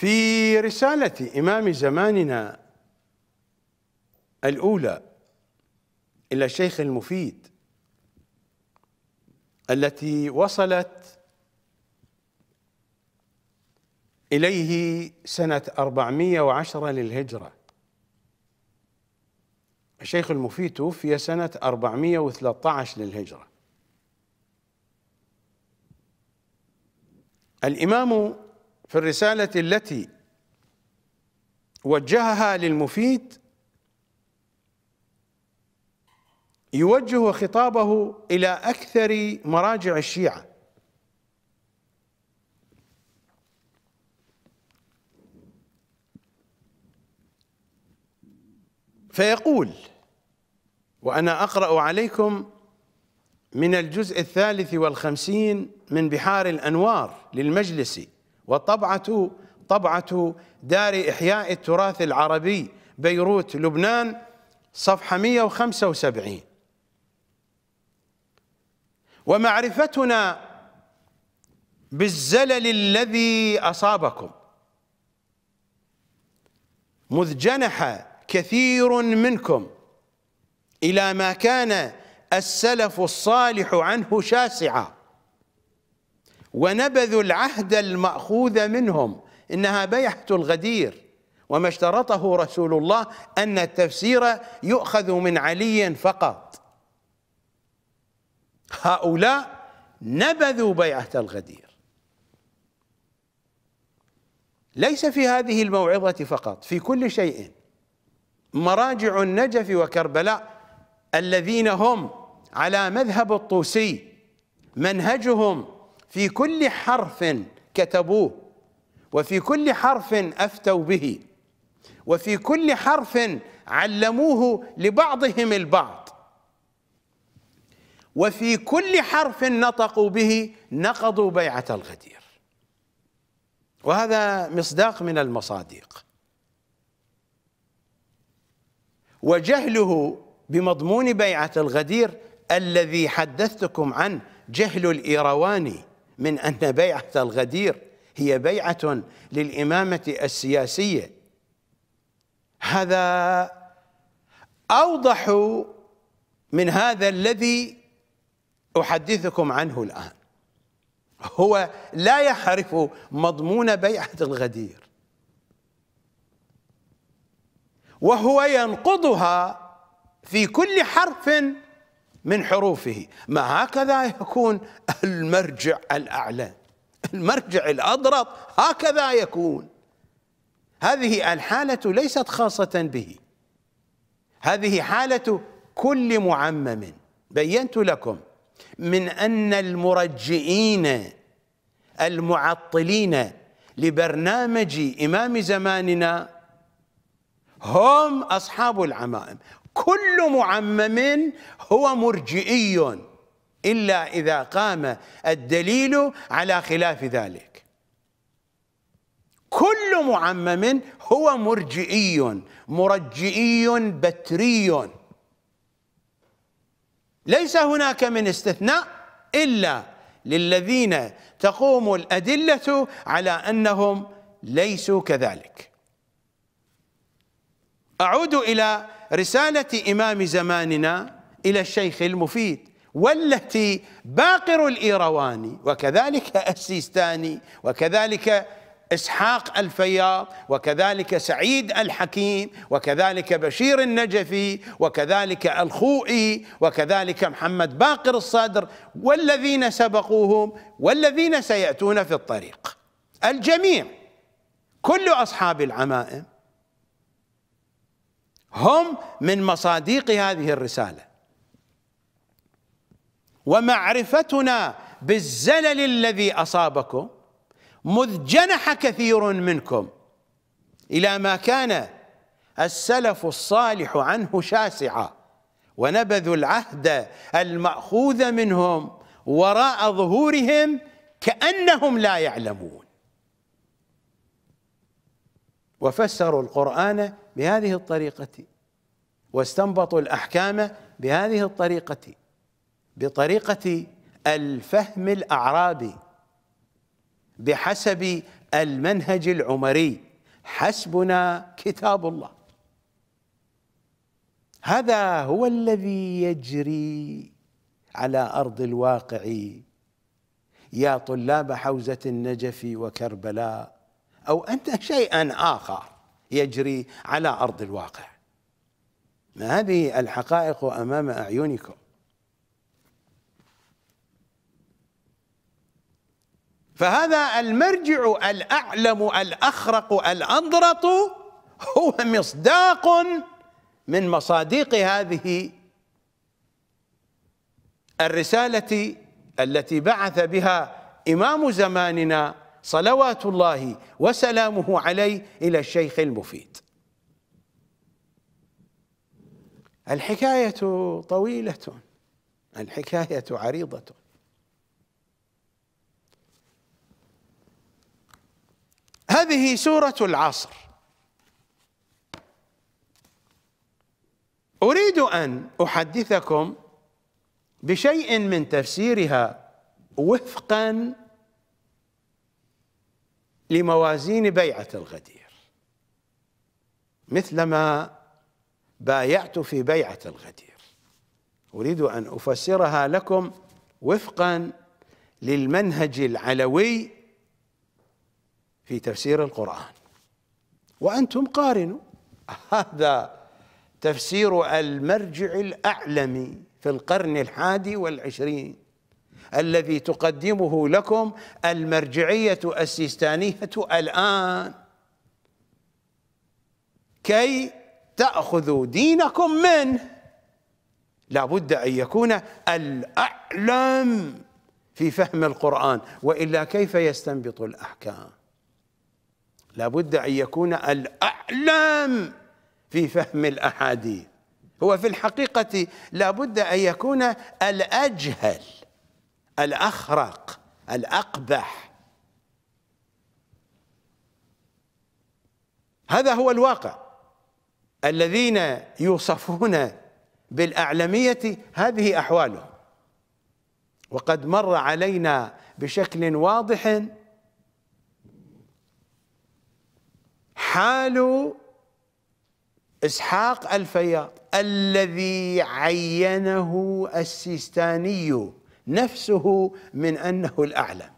في رسالة إمام زماننا الأولى إلى الشيخ المفيد التي وصلت إليه سنة 410 للهجرة الشيخ المفيد توفي سنة 413 للهجرة الإمام في الرسالة التي وجهها للمفيد يوجه خطابه إلى أكثر مراجع الشيعة فيقول وأنا أقرأ عليكم من الجزء الثالث والخمسين من بحار الأنوار للمجلسي وطبعة طبعة دار إحياء التراث العربي بيروت لبنان صفحة 175 ومعرفتنا بالزلل الذي أصابكم مذ جنح كثير منكم إلى ما كان السلف الصالح عنه شاسعاً ونبذوا العهد المأخوذ منهم إنها بيعة الغدير وما اشترطه رسول الله أن التفسير يؤخذ من علي فقط هؤلاء نبذوا بيعة الغدير ليس في هذه الموعظة فقط في كل شيء مراجع النجف وكربلاء الذين هم على مذهب الطوسي منهجهم في كل حرف كتبوه وفي كل حرف افتوا به وفي كل حرف علموه لبعضهم البعض وفي كل حرف نطقوا به نقضوا بيعه الغدير وهذا مصداق من المصادق وجهله بمضمون بيعه الغدير الذي حدثتكم عنه جهل الايرواني من أن بيعة الغدير هي بيعة للإمامة السياسية هذا أوضح من هذا الذي أحدثكم عنه الآن هو لا يعرف مضمون بيعة الغدير وهو ينقضها في كل حرف من حروفه ما هكذا يكون المرجع الأعلى المرجع الأضرب هكذا يكون هذه الحالة ليست خاصة به هذه حالة كل معمم بينت لكم من أن المرجئين المعطلين لبرنامج إمام زماننا هم أصحاب العمائم كل معمم هو مرجئي إلا إذا قام الدليل على خلاف ذلك كل معمم هو مرجئي مرجئي بتري ليس هناك من استثناء إلا للذين تقوم الأدلة على أنهم ليسوا كذلك أعود إلى رسالة إمام زماننا إلى الشيخ المفيد والتي باقر الإيرواني وكذلك السيستاني وكذلك إسحاق الفياض وكذلك سعيد الحكيم وكذلك بشير النجفي وكذلك الخوئي وكذلك محمد باقر الصدر والذين سبقوهم والذين سيأتون في الطريق الجميع كل أصحاب العمائم هم من مصاديق هذه الرسالة ومعرفتنا بالزلل الذي أصابكم مذ جنح كثير منكم إلى ما كان السلف الصالح عنه شاسعا ونبذوا العهد المأخوذ منهم وراء ظهورهم كأنهم لا يعلمون وفسروا القرآن بهذه الطريقة واستنبطوا الأحكام بهذه الطريقة بطريقة الفهم الأعرابي بحسب المنهج العمري حسبنا كتاب الله هذا هو الذي يجري على أرض الواقع يا طلاب حوزة النجف وكربلاء أو أنت شيئا آخر يجري على أرض الواقع ما هذه الحقائق أمام أعينكم فهذا المرجع الأعلم الأخرق الأنضرط هو مصداق من مصادق هذه الرسالة التي بعث بها إمام زماننا صلوات الله وسلامه عليه إلى الشيخ المفيد الحكاية طويلة الحكاية عريضة هذه سورة العصر أريد أن أحدثكم بشيء من تفسيرها وفقا لموازين بيعة الغدير مثلما بايعت في بيعة الغدير أريد أن أفسرها لكم وفقا للمنهج العلوي في تفسير القرآن وأنتم قارنوا هذا تفسير المرجع الأعلم في القرن الحادي والعشرين الذي تقدمه لكم المرجعية السيستانية الآن كي تأخذوا دينكم منه لابد أن يكون الأعلم في فهم القرآن وإلا كيف يستنبط الأحكام لابد أن يكون الأعلم في فهم الأحاديث هو في الحقيقة لابد أن يكون الأجهل الأخرق الأقبح هذا هو الواقع الذين يوصفون بالأعلمية هذه أحوالهم وقد مر علينا بشكل واضح حال اسحاق الفياض الذي عينه السيستاني نفسه من أنه الأعلى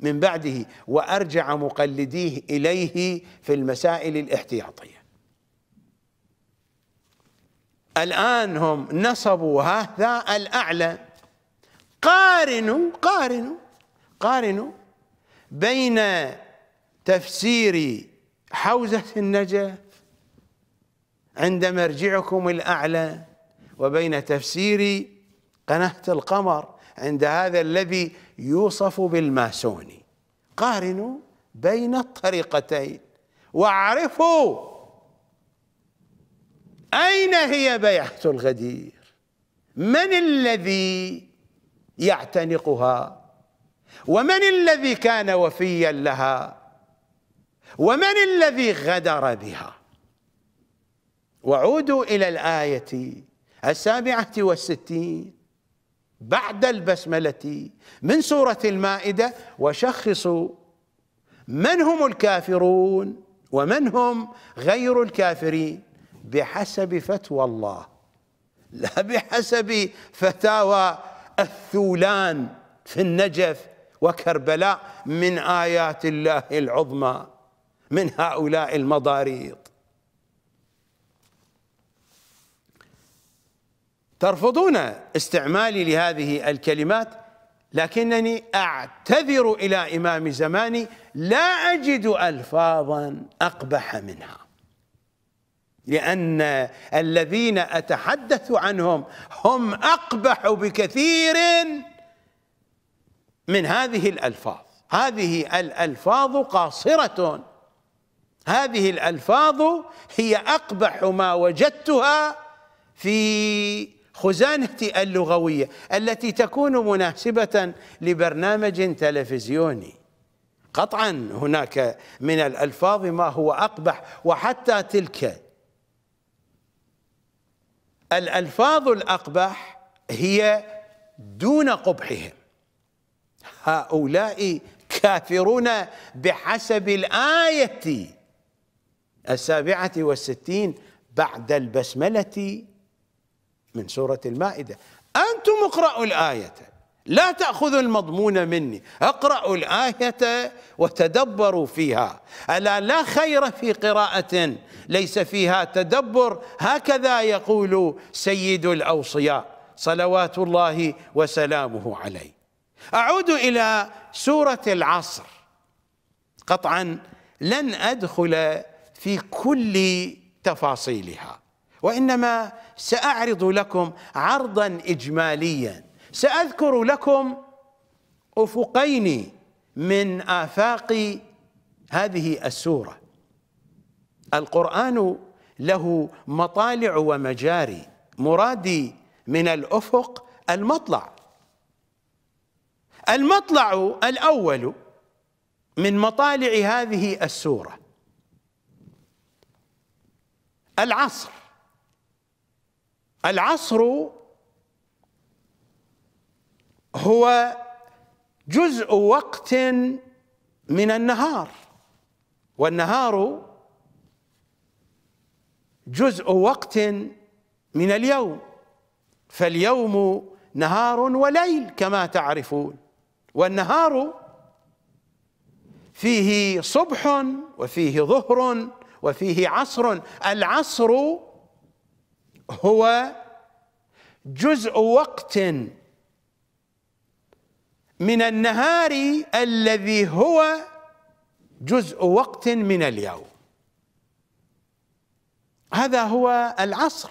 من بعده وأرجع مقلديه إليه في المسائل الاحتياطية الآن هم نصبوا هذا الأعلى قارنوا قارنوا قارنوا بين تفسير حوزة النجف عند مرجعكم الأعلى وبين تفسير قناة القمر عند هذا الذي يوصف بالماسوني قارنوا بين الطريقتين واعرفوا أين هي بيعة الغدير من الذي يعتنقها ومن الذي كان وفيا لها ومن الذي غدر بها وعودوا إلى الآية السابعة والستين بعد البسملة من سورة المائدة وشخصوا من هم الكافرون ومن هم غير الكافرين بحسب فتوى الله لا بحسب فتاوى الثولان في النجف وكربلاء من آيات الله العظمى من هؤلاء المضاريط ترفضون استعمالي لهذه الكلمات لكنني اعتذر الى امام زماني لا اجد الفاظا اقبح منها لان الذين اتحدث عنهم هم اقبح بكثير من هذه الالفاظ هذه الالفاظ قاصره هذه الالفاظ هي اقبح ما وجدتها في خزانتي اللغوية التي تكون مناسبة لبرنامج تلفزيوني قطعا هناك من الألفاظ ما هو أقبح وحتى تلك الألفاظ الأقبح هي دون قبحهم هؤلاء كافرون بحسب الآية السابعة والستين بعد البسملة من سورة المائدة أنتم اقرأوا الآية لا تأخذوا المضمون مني اقرأوا الآية وتدبروا فيها ألا لا خير في قراءة ليس فيها تدبر هكذا يقول سيد الأوصياء صلوات الله وسلامه عليه أعود إلى سورة العصر قطعا لن أدخل في كل تفاصيلها وإنما سأعرض لكم عرضا إجماليا سأذكر لكم أفقين من آفاق هذه السورة القرآن له مطالع ومجاري مرادي من الأفق المطلع المطلع الأول من مطالع هذه السورة العصر العصر هو جزء وقت من النهار والنهار جزء وقت من اليوم فاليوم نهار وليل كما تعرفون والنهار فيه صبح وفيه ظهر وفيه عصر العصر هو جزء وقت من النهار الذي هو جزء وقت من اليوم هذا هو العصر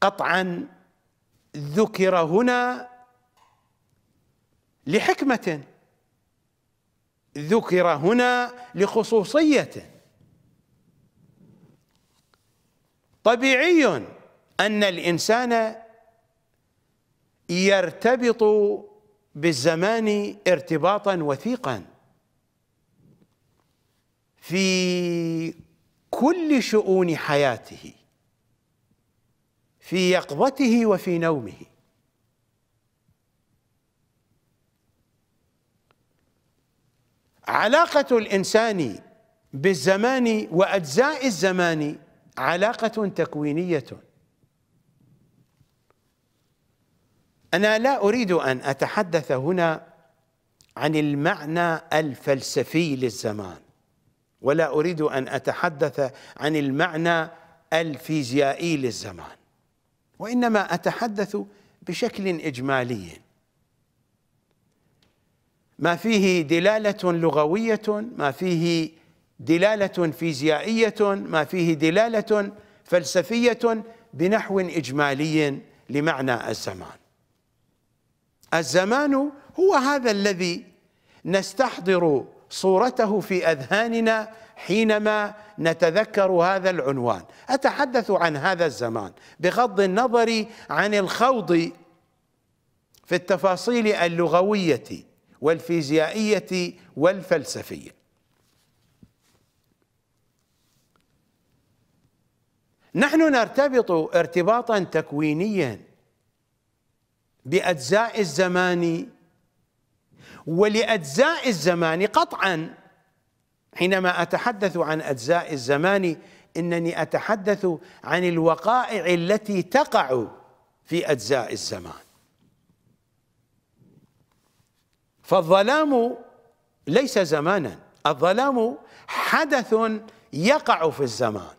قطعا ذكر هنا لحكمه ذكر هنا لخصوصيه طبيعي أن الإنسان يرتبط بالزمان ارتباطا وثيقا في كل شؤون حياته في يقظته وفي نومه علاقة الإنسان بالزمان وأجزاء الزمان علاقة تكوينية أنا لا أريد أن أتحدث هنا عن المعنى الفلسفي للزمان ولا أريد أن أتحدث عن المعنى الفيزيائي للزمان وإنما أتحدث بشكل إجمالي ما فيه دلالة لغوية ما فيه دلاله فيزيائيه ما فيه دلاله فلسفيه بنحو اجمالي لمعنى الزمان الزمان هو هذا الذي نستحضر صورته في اذهاننا حينما نتذكر هذا العنوان اتحدث عن هذا الزمان بغض النظر عن الخوض في التفاصيل اللغويه والفيزيائيه والفلسفيه نحن نرتبط ارتباطا تكوينيا باجزاء الزمان ولاجزاء الزمان قطعا حينما اتحدث عن اجزاء الزمان انني اتحدث عن الوقائع التي تقع في اجزاء الزمان فالظلام ليس زمانا الظلام حدث يقع في الزمان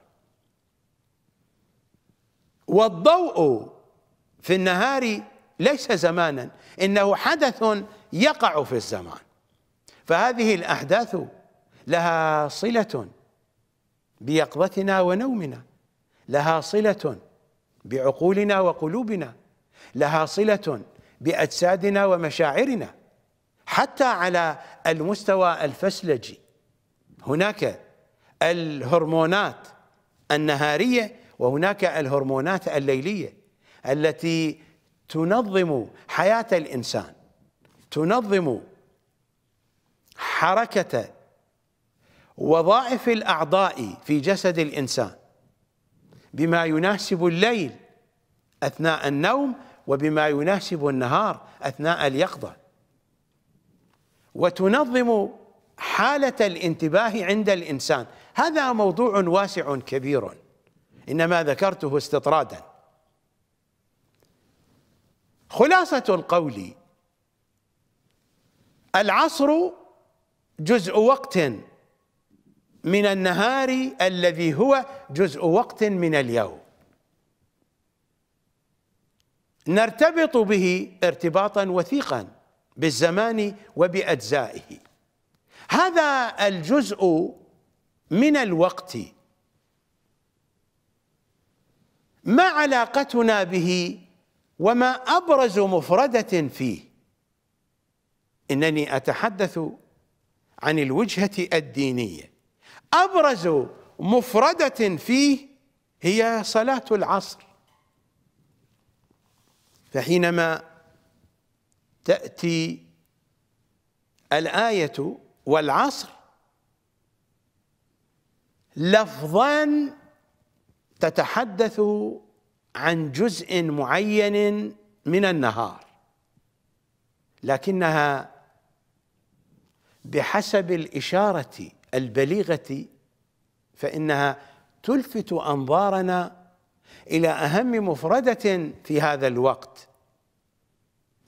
والضوء في النهار ليس زمانا إنه حدث يقع في الزمان فهذه الأحداث لها صلة بيقظتنا ونومنا لها صلة بعقولنا وقلوبنا لها صلة بأجسادنا ومشاعرنا حتى على المستوى الفسلجي هناك الهرمونات النهارية وهناك الهرمونات الليلية التي تنظم حياة الإنسان تنظم حركة وظائف الأعضاء في جسد الإنسان بما يناسب الليل أثناء النوم وبما يناسب النهار أثناء اليقظة وتنظم حالة الانتباه عند الإنسان هذا موضوع واسع كبير إنما ذكرته استطرادا خلاصة القول العصر جزء وقت من النهار الذي هو جزء وقت من اليوم نرتبط به ارتباطا وثيقا بالزمان وبأجزائه هذا الجزء من الوقت ما علاقتنا به وما ابرز مفرده فيه انني اتحدث عن الوجهه الدينيه ابرز مفرده فيه هي صلاه العصر فحينما تاتي الايه والعصر لفظان تتحدث عن جزء معين من النهار لكنها بحسب الإشارة البليغة فإنها تلفت أنظارنا إلى أهم مفردة في هذا الوقت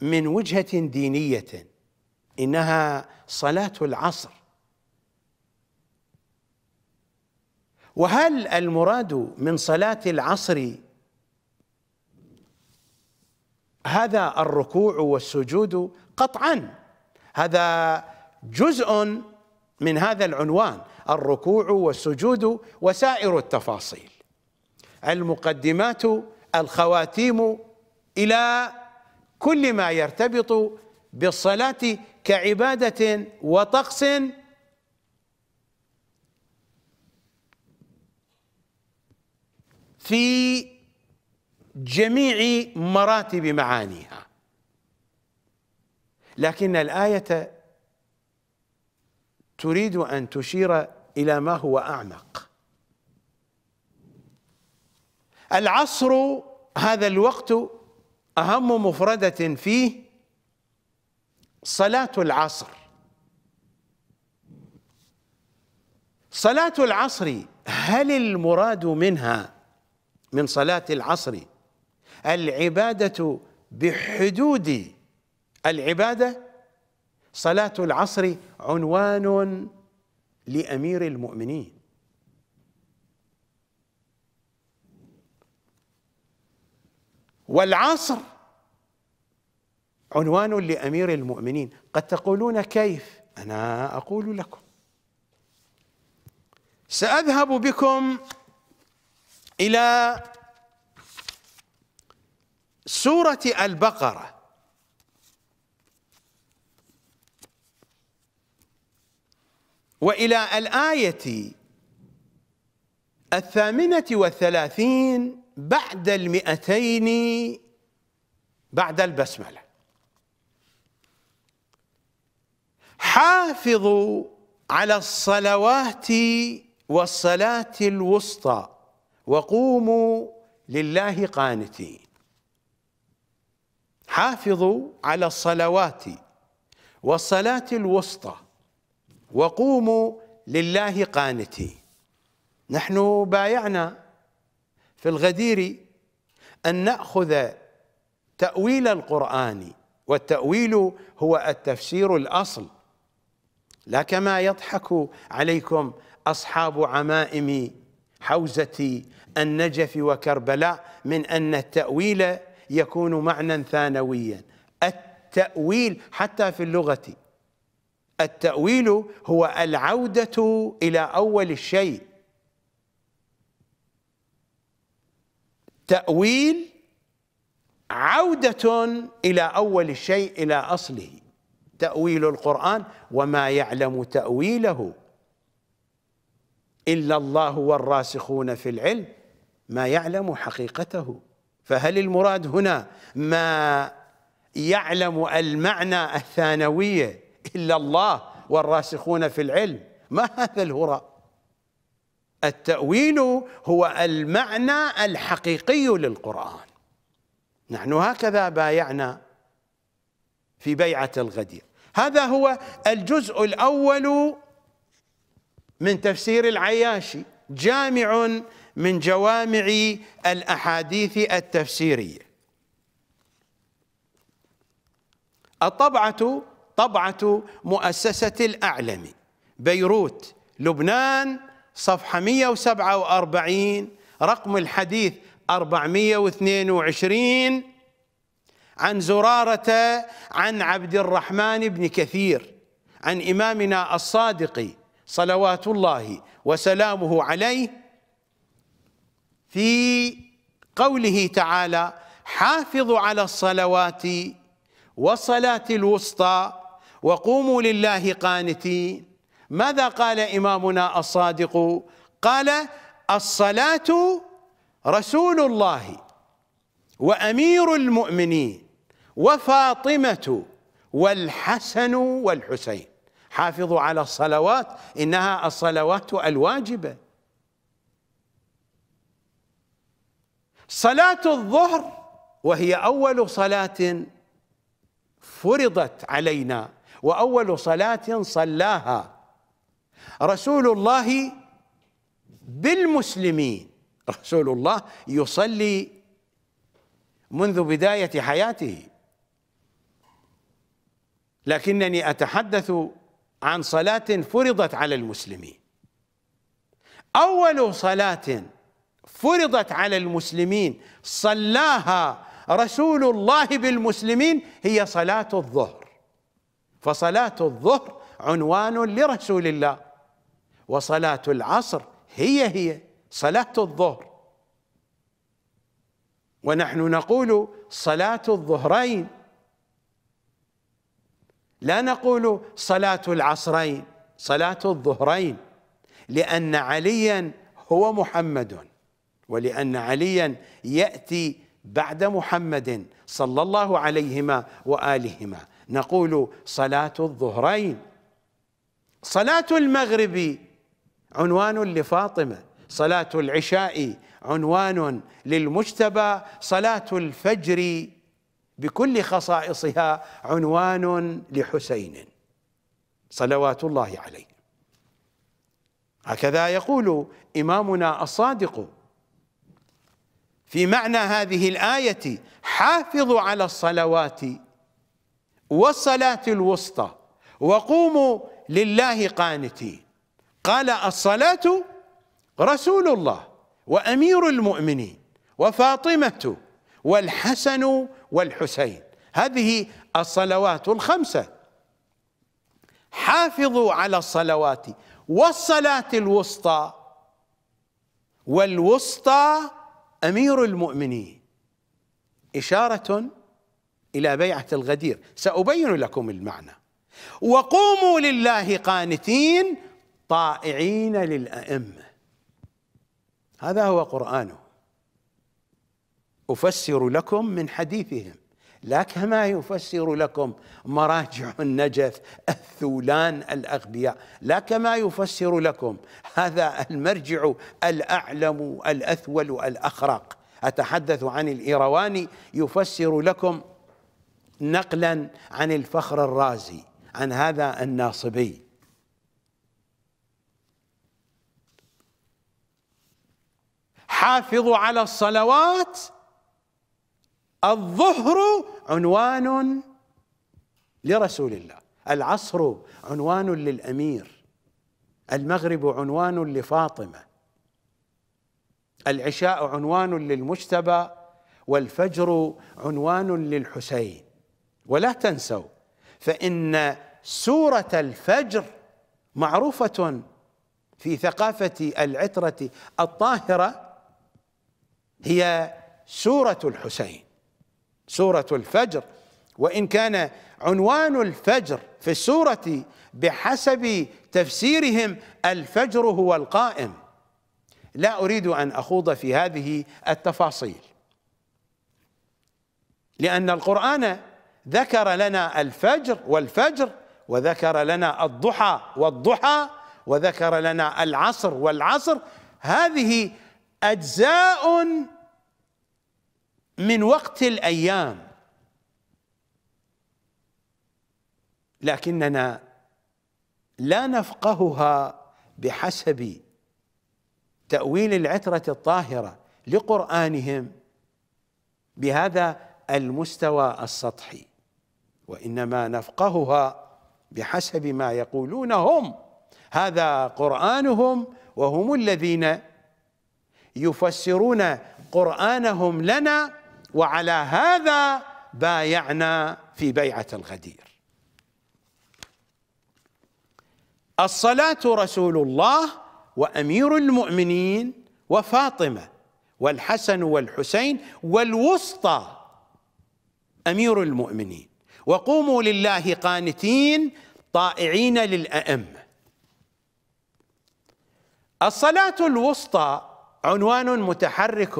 من وجهة دينية إنها صلاة العصر وهل المراد من صلاة العصر هذا الركوع والسجود قطعا هذا جزء من هذا العنوان الركوع والسجود وسائر التفاصيل المقدمات الخواتيم الى كل ما يرتبط بالصلاه كعباده وطقس في جميع مراتب معانيها لكن الايه تريد ان تشير الى ما هو اعمق العصر هذا الوقت اهم مفرده فيه صلاه العصر صلاه العصر هل المراد منها من صلاة العصر العبادة بحدود العبادة صلاة العصر عنوان لأمير المؤمنين والعصر عنوان لأمير المؤمنين قد تقولون كيف أنا أقول لكم سأذهب بكم إلى سورة البقرة وإلى الآية الثامنة والثلاثين بعد المئتين بعد البسملة حافظوا على الصلوات والصلاة الوسطى وقوموا لله قانتين حافظوا على الصلوات والصلاة الوسطى وقوموا لله قانتين نحن بايعنا في الغدير أن نأخذ تأويل القرآن والتأويل هو التفسير الأصل لا كما يضحك عليكم أصحاب عمائم حوزة النجف وكربلاء من أن التأويل يكون معنى ثانويا التأويل حتى في اللغة التأويل هو العودة إلى أول الشيء تأويل عودة إلى أول الشيء إلى أصله تأويل القرآن وما يعلم تأويله إلا الله والراسخون في العلم ما يعلم حقيقته فهل المراد هنا ما يعلم المعنى الثانوية إلا الله والراسخون في العلم ما هذا الهراء التأويل هو المعنى الحقيقي للقرآن نحن هكذا بايعنا في بيعة الغدير هذا هو الجزء الأول من تفسير العياشي جامع من جوامع الأحاديث التفسيرية الطبعة طبعة مؤسسة الاعلم بيروت لبنان صفحة 147 رقم الحديث 422 عن زرارة عن عبد الرحمن بن كثير عن إمامنا الصادق صلوات الله وسلامه عليه في قوله تعالى حافظوا على الصلوات والصلاة الوسطى وقوموا لله قانتين ماذا قال إمامنا الصادق قال الصلاة رسول الله وأمير المؤمنين وفاطمة والحسن والحسين حافظوا على الصلوات إنها الصلوات الواجبة صلاة الظهر وهي أول صلاة فرضت علينا وأول صلاة صلاها رسول الله بالمسلمين رسول الله يصلي منذ بداية حياته لكنني أتحدث عن صلاة فرضت على المسلمين أول صلاة فرضت على المسلمين صلاها رسول الله بالمسلمين هي صلاة الظهر فصلاة الظهر عنوان لرسول الله وصلاة العصر هي هي صلاة الظهر ونحن نقول صلاة الظهرين لا نقول صلاة العصرين صلاة الظهرين لأن عليا هو محمد ولأن عليا يأتي بعد محمد صلى الله عليهما وآلهما نقول صلاة الظهرين صلاة المغرب عنوان لفاطمة صلاة العشاء عنوان للمجتبى صلاة الفجر بكل خصائصها عنوان لحسين صلوات الله عليه هكذا يقول إمامنا الصادق في معنى هذه الآية حافظوا على الصلوات والصلاة الوسطى وقوموا لله قانتين قال الصلاة رسول الله وأمير المؤمنين وفاطمة والحسن والحسين هذه الصلوات الخمسة حافظوا على الصلوات والصلاة الوسطى والوسطى أمير المؤمنين إشارة إلى بيعة الغدير سأبين لكم المعنى وقوموا لله قانتين طائعين للأئمة هذا هو قرآنه أفسر لكم من حديثهم لا كما يفسر لكم مراجع النجف الثولان الاغبياء لا كما يفسر لكم هذا المرجع الاعلم الاثول الاخرق اتحدث عن الايرواني يفسر لكم نقلا عن الفخر الرازي عن هذا الناصبي حافظوا على الصلوات الظهر عنوان لرسول الله العصر عنوان للامير المغرب عنوان لفاطمه العشاء عنوان للمجتبى والفجر عنوان للحسين ولا تنسوا فان سوره الفجر معروفه في ثقافه العتره الطاهره هي سوره الحسين سورة الفجر وإن كان عنوان الفجر في السورة بحسب تفسيرهم الفجر هو القائم لا أريد أن أخوض في هذه التفاصيل لأن القرآن ذكر لنا الفجر والفجر وذكر لنا الضحى والضحى وذكر لنا العصر والعصر هذه أجزاء من وقت الايام لكننا لا نفقهها بحسب تاويل العتره الطاهره لقرانهم بهذا المستوى السطحي وانما نفقهها بحسب ما يقولون هم هذا قرانهم وهم الذين يفسرون قرانهم لنا وعلى هذا بايعنا في بيعة الغدير الصلاة رسول الله وأمير المؤمنين وفاطمة والحسن والحسين والوسطى أمير المؤمنين وقوموا لله قانتين طائعين للأئمة الصلاة الوسطى عنوان متحرك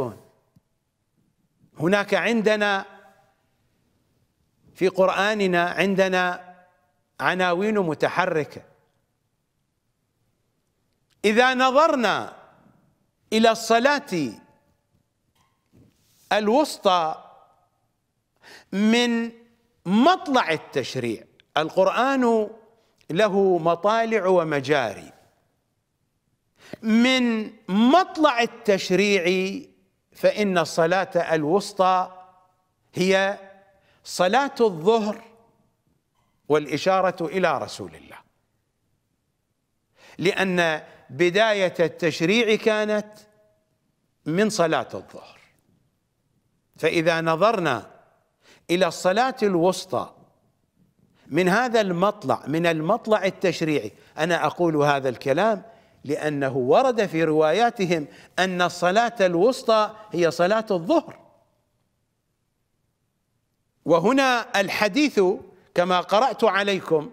هناك عندنا في قرآننا عندنا عناوين متحركة إذا نظرنا إلى الصلاة الوسطى من مطلع التشريع القرآن له مطالع ومجاري من مطلع التشريع فإن الصلاة الوسطى هي صلاة الظهر والإشارة إلى رسول الله لأن بداية التشريع كانت من صلاة الظهر فإذا نظرنا إلى الصلاة الوسطى من هذا المطلع من المطلع التشريعي أنا أقول هذا الكلام لأنه ورد في رواياتهم أن الصلاة الوسطى هي صلاة الظهر وهنا الحديث كما قرأت عليكم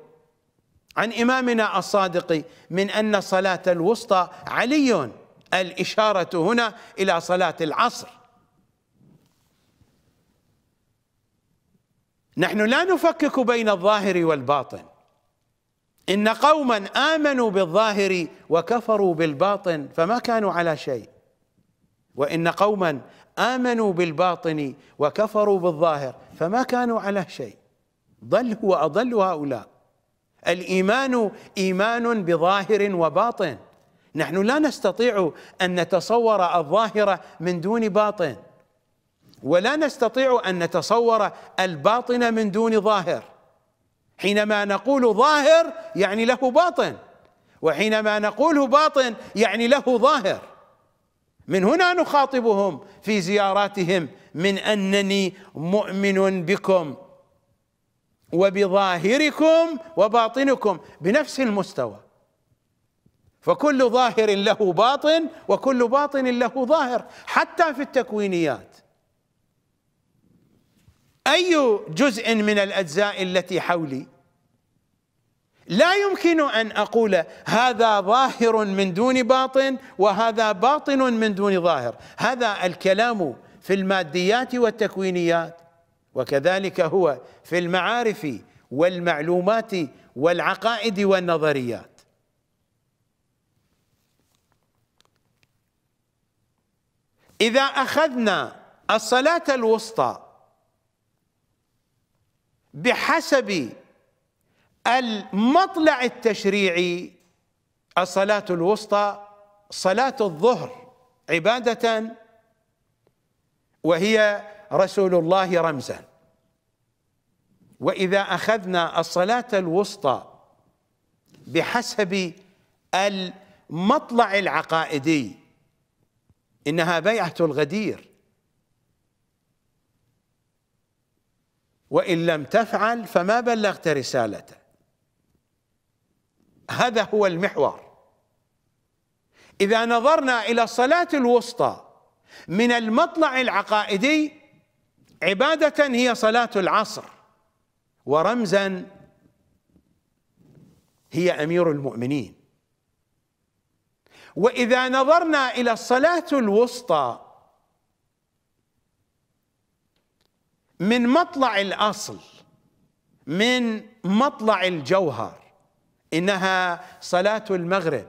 عن إمامنا الصادق من أن صلاة الوسطى علي الإشارة هنا إلى صلاة العصر نحن لا نفكك بين الظاهر والباطن إن قوما آمنوا بالظاهر وكفروا بالباطن فما كانوا على شيء وإن قوما آمنوا بالباطن وكفروا بالظاهر فما كانوا على شيء ضل هو أضل هؤلاء الإيمان إيمان بظاهر وباطن نحن لا نستطيع أن نتصور الظاهر من دون باطن ولا نستطيع أن نتصور الباطن من دون ظاهر حينما نقول ظاهر يعني له باطن وحينما نقول باطن يعني له ظاهر من هنا نخاطبهم في زياراتهم من انني مؤمن بكم وبظاهركم وباطنكم بنفس المستوى فكل ظاهر له باطن وكل باطن له ظاهر حتى في التكوينيات أي جزء من الأجزاء التي حولي لا يمكن أن أقول هذا ظاهر من دون باطن وهذا باطن من دون ظاهر هذا الكلام في الماديات والتكوينيات وكذلك هو في المعارف والمعلومات والعقائد والنظريات إذا أخذنا الصلاة الوسطى بحسب المطلع التشريعي الصلاة الوسطى صلاة الظهر عبادة وهي رسول الله رمزا وإذا أخذنا الصلاة الوسطى بحسب المطلع العقائدي إنها بيعة الغدير وإن لم تفعل فما بلغت رسالته هذا هو المحور إذا نظرنا إلى الصلاة الوسطى من المطلع العقائدي عبادة هي صلاة العصر ورمزا هي أمير المؤمنين وإذا نظرنا إلى الصلاة الوسطى من مطلع الاصل من مطلع الجوهر انها صلاه المغرب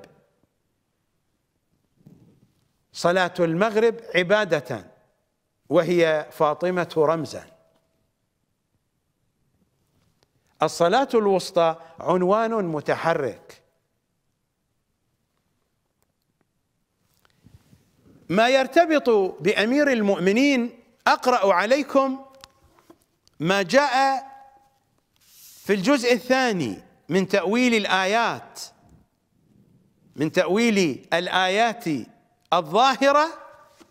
صلاه المغرب عباده وهي فاطمه رمزا الصلاه الوسطى عنوان متحرك ما يرتبط بامير المؤمنين اقرا عليكم ما جاء في الجزء الثاني من تأويل الآيات من تأويل الآيات الظاهرة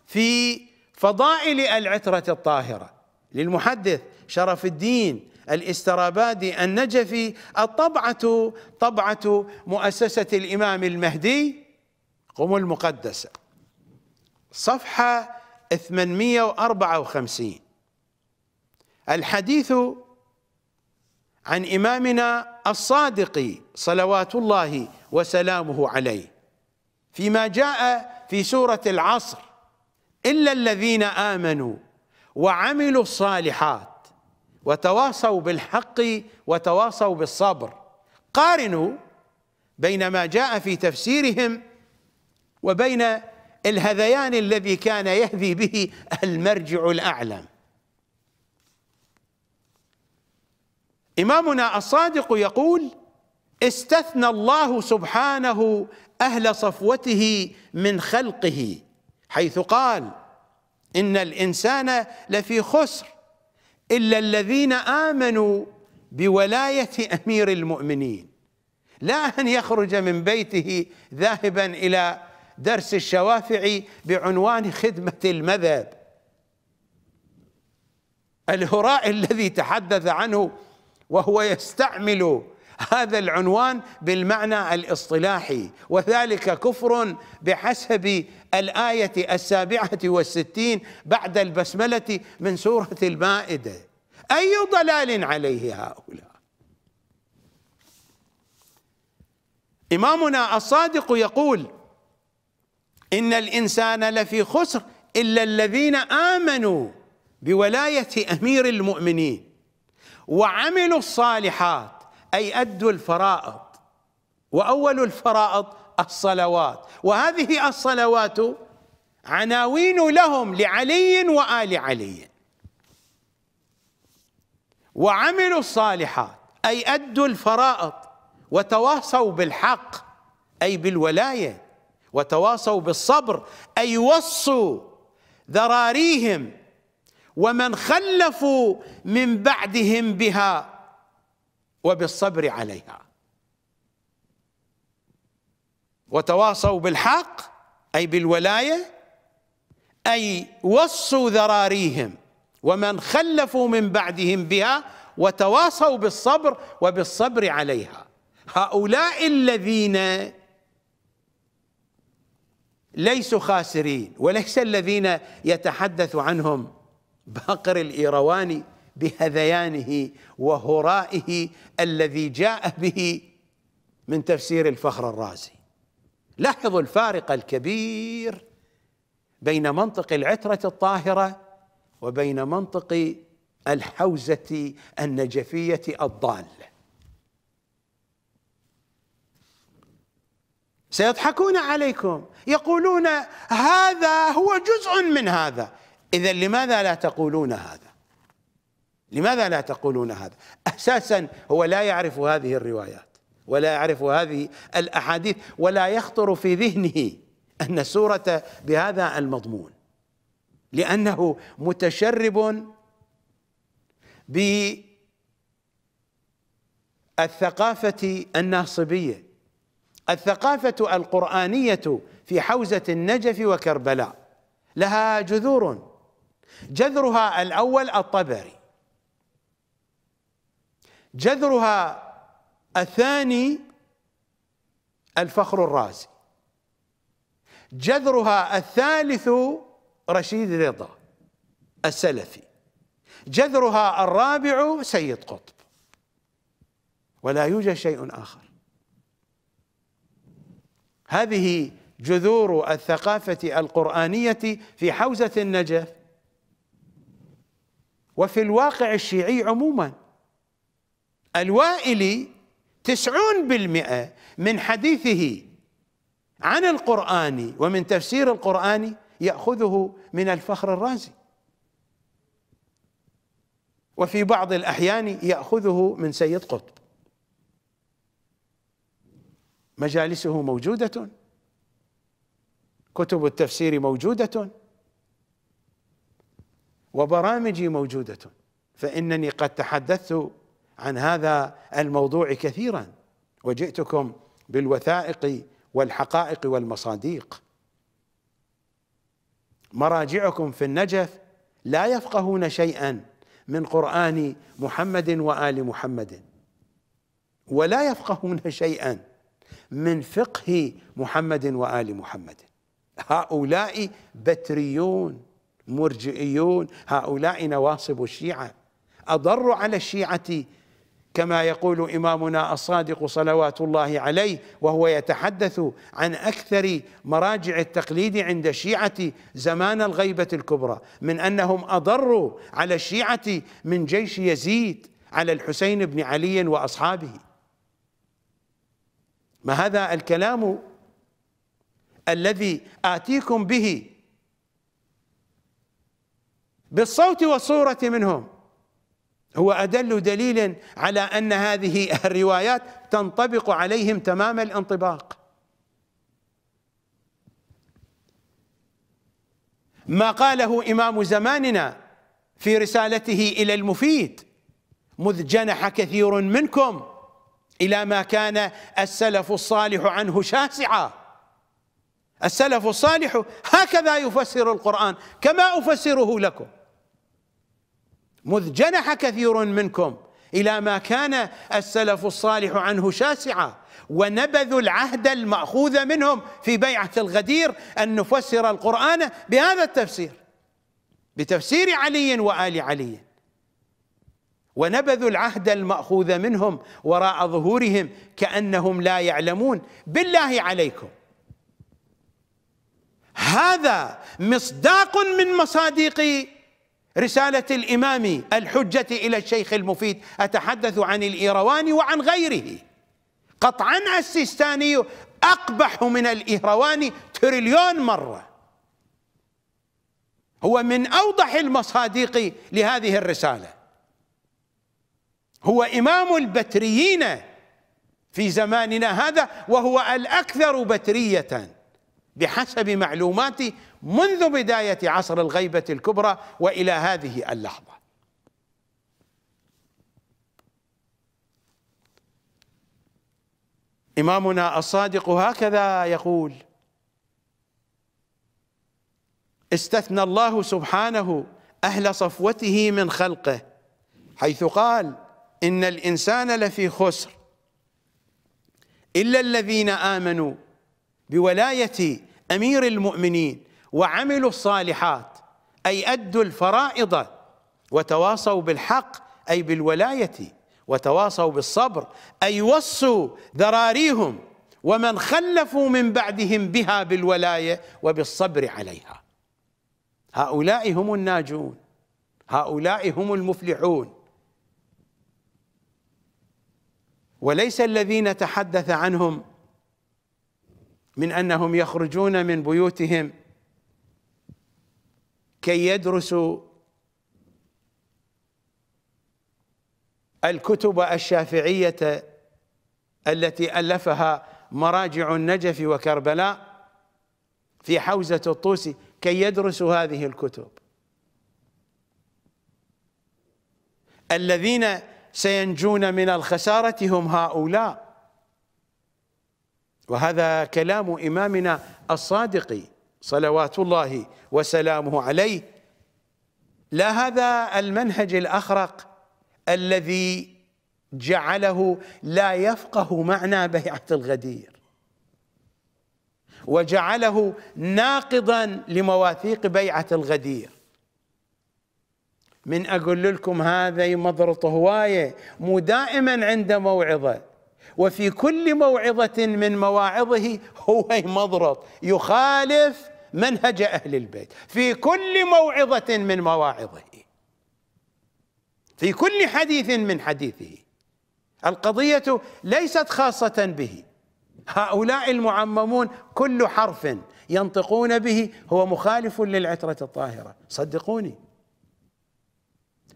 في فضائل العترة الطاهرة للمحدث شرف الدين الاسترابادي النجفي الطبعة طبعة مؤسسة الإمام المهدي قم المقدسة صفحة 854 الحديث عن إمامنا الصادق صلوات الله وسلامه عليه فيما جاء في سورة العصر إلا الذين آمنوا وعملوا الصالحات وتواصوا بالحق وتواصوا بالصبر قارنوا بين ما جاء في تفسيرهم وبين الهذيان الذي كان يهذي به المرجع الأعلم إمامنا الصادق يقول استثنى الله سبحانه أهل صفوته من خلقه حيث قال إن الإنسان لفي خسر إلا الذين آمنوا بولاية أمير المؤمنين لا أن يخرج من بيته ذاهبا إلى درس الشوافع بعنوان خدمة المذهب الهراء الذي تحدث عنه وهو يستعمل هذا العنوان بالمعنى الاصطلاحي وذلك كفر بحسب الآية السابعة والستين بعد البسملة من سورة المائدة أي ضلال عليه هؤلاء إمامنا الصادق يقول إن الإنسان لفي خسر إلا الذين آمنوا بولاية أمير المؤمنين وعملوا الصالحات أي أدوا الفرائض وأول الفرائض الصلوات وهذه الصلوات عناوين لهم لعلي وآل علي وعملوا الصالحات أي أدوا الفرائض وتواصوا بالحق أي بالولاية وتواصوا بالصبر أي وصوا ذراريهم ومن خلفوا من بعدهم بها وبالصبر عليها وتواصوا بالحق أي بالولاية أي وصوا ذراريهم ومن خلفوا من بعدهم بها وتواصوا بالصبر وبالصبر عليها هؤلاء الذين ليسوا خاسرين وليس الذين يتحدث عنهم باقر الإيرواني بهذيانه وهرائه الذي جاء به من تفسير الفخر الرازي لاحظوا الفارق الكبير بين منطق العترة الطاهرة وبين منطق الحوزة النجفية الضالة سيضحكون عليكم يقولون هذا هو جزء من هذا إذا لماذا لا تقولون هذا لماذا لا تقولون هذا أساسا هو لا يعرف هذه الروايات ولا يعرف هذه الأحاديث ولا يخطر في ذهنه أن السورة بهذا المضمون لأنه متشرب بالثقافة الناصبية الثقافة القرآنية في حوزة النجف وكربلاء لها جذور جذرها الأول الطبري جذرها الثاني الفخر الرازي جذرها الثالث رشيد رضا السلفي جذرها الرابع سيد قطب ولا يوجد شيء آخر هذه جذور الثقافة القرآنية في حوزة النجف وفي الواقع الشيعي عموما الوائلي تسعون بالمئة من حديثه عن القرآن ومن تفسير القرآن يأخذه من الفخر الرازي وفي بعض الأحيان يأخذه من سيد قطب مجالسه موجودة كتب التفسير موجودة وبرامجي موجودة فإنني قد تحدثت عن هذا الموضوع كثيرا وجئتكم بالوثائق والحقائق والمصاديق مراجعكم في النجف لا يفقهون شيئا من قرآن محمد وآل محمد ولا يفقهون شيئا من فقه محمد وآل محمد هؤلاء بتريون مرجئيون هؤلاء نواصب الشيعة أضروا على الشيعة كما يقول إمامنا الصادق صلوات الله عليه وهو يتحدث عن أكثر مراجع التقليد عند الشيعة زمان الغيبة الكبرى من أنهم أضروا على الشيعة من جيش يزيد على الحسين بن علي وأصحابه ما هذا الكلام الذي آتيكم به بالصوت والصورة منهم هو أدل دليل على أن هذه الروايات تنطبق عليهم تمام الانطباق ما قاله إمام زماننا في رسالته إلى المفيد مذ جنح كثير منكم إلى ما كان السلف الصالح عنه شاسعا السلف الصالح هكذا يفسر القرآن كما أفسره لكم مذ جنح كثير منكم الى ما كان السلف الصالح عنه شاسعا ونبذوا العهد الماخوذ منهم في بيعه الغدير ان نفسر القران بهذا التفسير بتفسير علي وال علي ونبذوا العهد الماخوذ منهم وراء ظهورهم كانهم لا يعلمون بالله عليكم هذا مصداق من مصادق رسالة الإمام الحجة إلى الشيخ المفيد أتحدث عن الإيرواني وعن غيره قطعا السيستاني أقبح من الإيرواني تريليون مرة هو من أوضح المصادق لهذه الرسالة هو إمام البتريين في زماننا هذا وهو الأكثر بترية بحسب معلوماتي منذ بداية عصر الغيبة الكبرى وإلى هذه اللحظة إمامنا الصادق هكذا يقول استثنى الله سبحانه أهل صفوته من خلقه حيث قال إن الإنسان لفي خسر إلا الذين آمنوا بولاية امير المؤمنين وعملوا الصالحات اي ادوا الفرائض وتواصوا بالحق اي بالولايه وتواصوا بالصبر اي وصوا ذراريهم ومن خلفوا من بعدهم بها بالولايه وبالصبر عليها هؤلاء هم الناجون هؤلاء هم المفلحون وليس الذين تحدث عنهم من انهم يخرجون من بيوتهم كي يدرسوا الكتب الشافعيه التي الفها مراجع النجف وكربلاء في حوزه الطوسي كي يدرسوا هذه الكتب الذين سينجون من الخساره هم هؤلاء وهذا كلام إمامنا الصادق صلوات الله وسلامه عليه لا هذا المنهج الأخرق الذي جعله لا يفقه معنى بيعة الغدير وجعله ناقضا لمواثيق بيعة الغدير من أقول لكم هذا يمضرط هواية مو دائما عنده موعظة وفي كل موعظة من مواعظه هو مضرط يخالف منهج أهل البيت في كل موعظة من مواعظه في كل حديث من حديثه القضية ليست خاصة به هؤلاء المعممون كل حرف ينطقون به هو مخالف للعترة الطاهرة صدقوني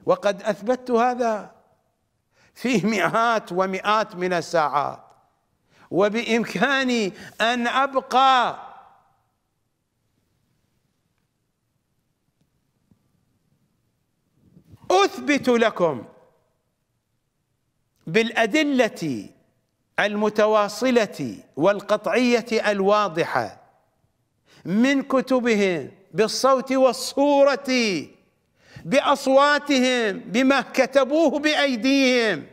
وقد أثبتت هذا فيه مئات ومئات من الساعات وبإمكاني أن أبقى أثبت لكم بالأدلة المتواصلة والقطعية الواضحة من كتبهم بالصوت والصورة باصواتهم بما كتبوه بايديهم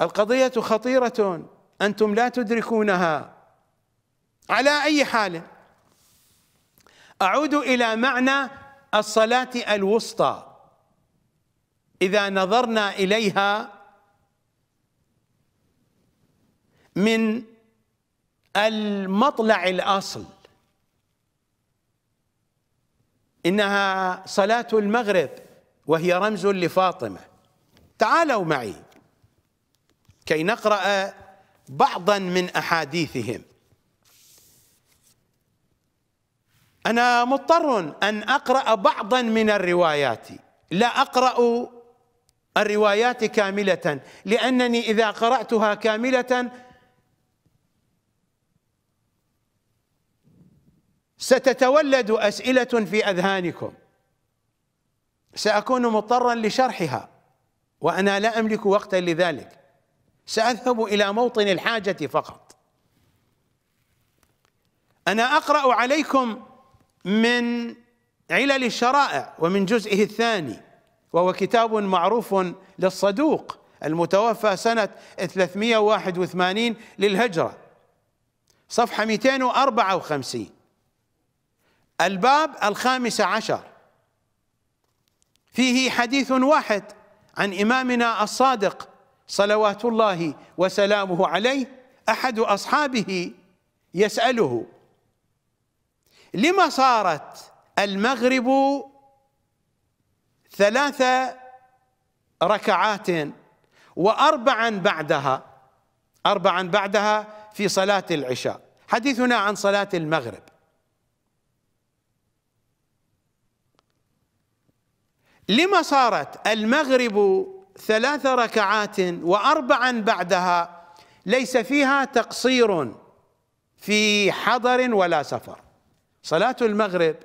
القضيه خطيره انتم لا تدركونها على اي حال اعود الى معنى الصلاه الوسطى اذا نظرنا اليها من المطلع الاصل إنها صلاة المغرب وهي رمز لفاطمة تعالوا معي كي نقرأ بعضا من أحاديثهم أنا مضطر أن أقرأ بعضا من الروايات لا أقرأ الروايات كاملة لأنني إذا قرأتها كاملة ستتولد اسئله في اذهانكم ساكون مضطرا لشرحها وانا لا املك وقتا لذلك ساذهب الى موطن الحاجه فقط انا اقرا عليكم من علل الشرائع ومن جزئه الثاني وهو كتاب معروف للصدوق المتوفى سنة 381 للهجرة صفحة 254 الباب الخامس عشر فيه حديث واحد عن إمامنا الصادق صلوات الله وسلامه عليه أحد أصحابه يسأله لما صارت المغرب ثلاث ركعات وأربعا بعدها أربعا بعدها في صلاة العشاء حديثنا عن صلاة المغرب لما صارت المغرب ثلاث ركعات واربعا بعدها ليس فيها تقصير في حضر ولا سفر صلاه المغرب